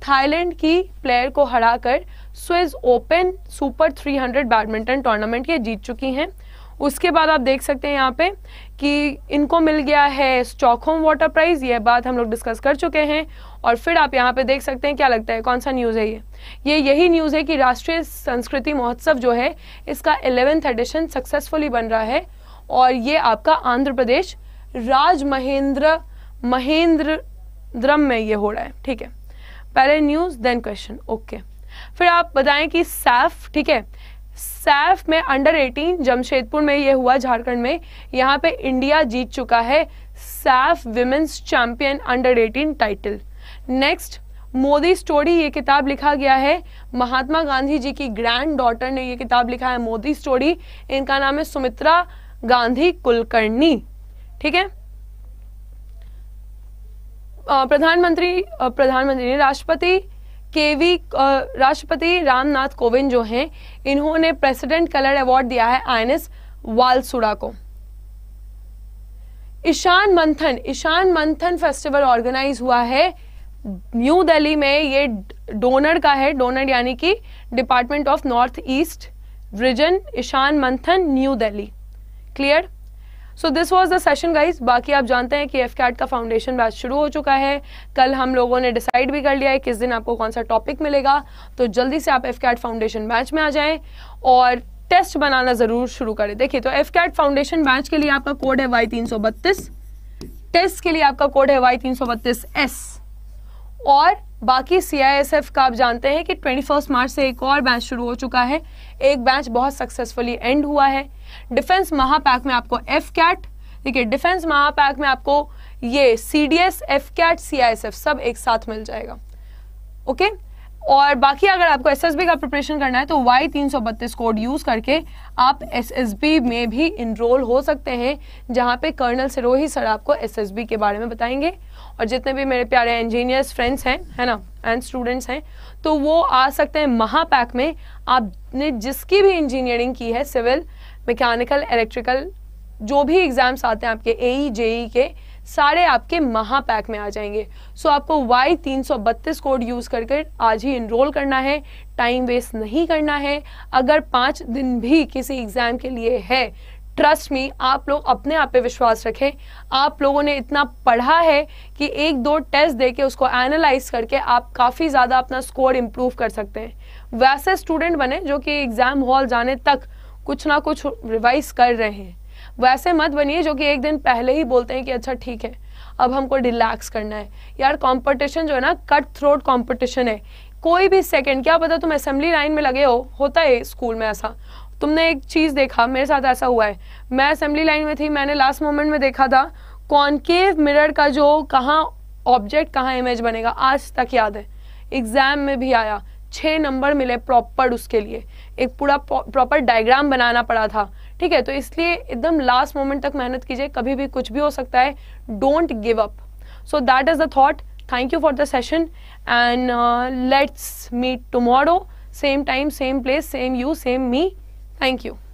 थाईलैंड की प्लेयर को कर Swiss Open super three badminton tournament ये जीत चुकी हैं उसके बाद आप देख सकते हैं यहाँ पे कि इनको मिल गया है स्टॉकहोम वाटर प्राइस ये बात हम लोग डिस्कस कर चुके हैं और फिर आप यहाँ पे देख सकते हैं क्या लगता है कौन सा न्यूज़ है ये ये यही न्यूज़ है कि राष्ट्रीय संस्कृति महोत्सव जो है इसका एलेवेंथ एडिशन सक्सेसफुली बन रहा है और ये आपका आंध्र प्रदेश राज महेंद्र महेंद्र द्रम में ये हो रहा है ठीक है पहले न्यूज़ देन क्वेश्चन ओके फिर आप बताएं कि सैफ ठीक है सैफ में अंडर 18 जमशेदपुर में ये हुआ झारखंड में यहाँ पे इंडिया जीत चुका है SAFF women's champion under 18 title next Modi story ये किताब लिखा गया है महात्मा गांधी जी की ग्रैंड डॉटर ने ये किताब लिखा है मोदी स्टोरी इनका नाम है सुमित्रा गांधी कुलकर्णी ठीक है प्रधानमंत्री प्रधानमंत्री ने राष्ट्रपति केवी राष्ट्रपति रामनाथ कोविंद जो हैं इन्होंने प्रेसिडेंट कलर अवार्ड दिया है आईएनएस वालसुड़ा को ईशान मंथन ईशान मंथन फेस्टिवल ऑर्गेनाइज हुआ है न्यू दिल्ली में ये डोनर का है डोनर यानी कि department of north east region Ishan Manthan new Delhi clear so this was the session guys बाकी आप जानते हैं कि एफ कैट का फाउंडेशन बैच शुरू हो चुका है कल हम लोगों ने डिसाइड भी कर लिया है किस दिन आपको कौन सा टॉपिक मिलेगा तो जल्दी से आप एफ कैट फाउंडेशन बैच में आ जाएं और टेस्ट बनाना ज़रूर शुरू करें देखिए तो एफ कैट फाउंडेशन बैच के लिए आपका कोड है वाई तीन सौ बत्तीस टेस्ट के लिए आपका कोड है वाई तीन सौ बत्तीस एस और बाकी सी आई एस एफ का आप जानते हैं कि ट्वेंटी फर्स्ट मार्च से एक और बैच शुरू हो चुका है एक बैच बहुत सक्सेसफुली एंड हुआ है डिफेंस महापैक में आपको एफ कैट देखिए डिफेंस महापैक में आपको ये C D S F CAT C I S F सब एक साथ मिल जाएगा ओके और बाकी अगर आपको एस एस बी का प्रिपरेशन करना है तो वाई तीन सौ बत्तीस कोड यूज़ करके आप एस एस बी में भी इनरोल हो सकते हैं जहाँ पे कर्नल सिरोही सर आपको एस एस बी के बारे में बताएंगे और जितने भी मेरे प्यारे इंजीनियर्स फ्रेंड्स हैं है ना एंड स्टूडेंट्स हैं तो वो आ सकते हैं महापैक में आप आपने जिसकी भी इंजीनियरिंग की है सिविल मैकेनिकल इलेक्ट्रिकल जो भी एग्ज़ाम्स आते हैं आपके ए जेई e, e के सारे आपके महापैक में आ जाएंगे सो so, आपको वाई तीन सौ बत्तीस कोड यूज़ करके आज ही इनरोल करना है टाइम वेस्ट नहीं करना है अगर पाँच दिन भी किसी एग्ज़ाम के लिए है ट्रस्ट मी आप लोग अपने आप पे विश्वास रखें आप लोगों ने इतना पढ़ा है कि एक दो टेस्ट दे के उसको एनालाइज करके आप काफ़ी ज़्यादा अपना स्कोर इम्प्रूव कर सकते हैं वैसे स्टूडेंट बने जो कि एग्ज़ाम हॉल जाने तक कुछ ना कुछ रिवाइज कर रहे हैं वैसे मत बनिए जो कि एक दिन पहले ही बोलते हैं कि अच्छा ठीक है अब हमको रिलैक्स करना है यार कंपटीशन जो है ना कट थ्रोट कंपटीशन है कोई भी सेकंड क्या पता तुम असेंबली लाइन में लगे हो होता है स्कूल में ऐसा तुमने एक चीज़ देखा मेरे साथ ऐसा हुआ है मैं असेंबली लाइन में थी मैंने लास्ट मोमेंट में देखा था कॉन्केव मिरर का जो कहाँ ऑब्जेक्ट कहाँ इमेज बनेगा आज तक याद है एग्ज़ाम में भी आया छः नंबर मिले प्रॉपर उसके लिए एक पूरा प्रॉपर डायग्राम बनाना पड़ा था ठीक है तो इसलिए एकदम लास्ट मोमेंट तक मेहनत कीजिए कभी भी कुछ भी हो सकता है don't give up so that is the thought thank you for the session and let's meet tomorrow same time same place same you same me thank you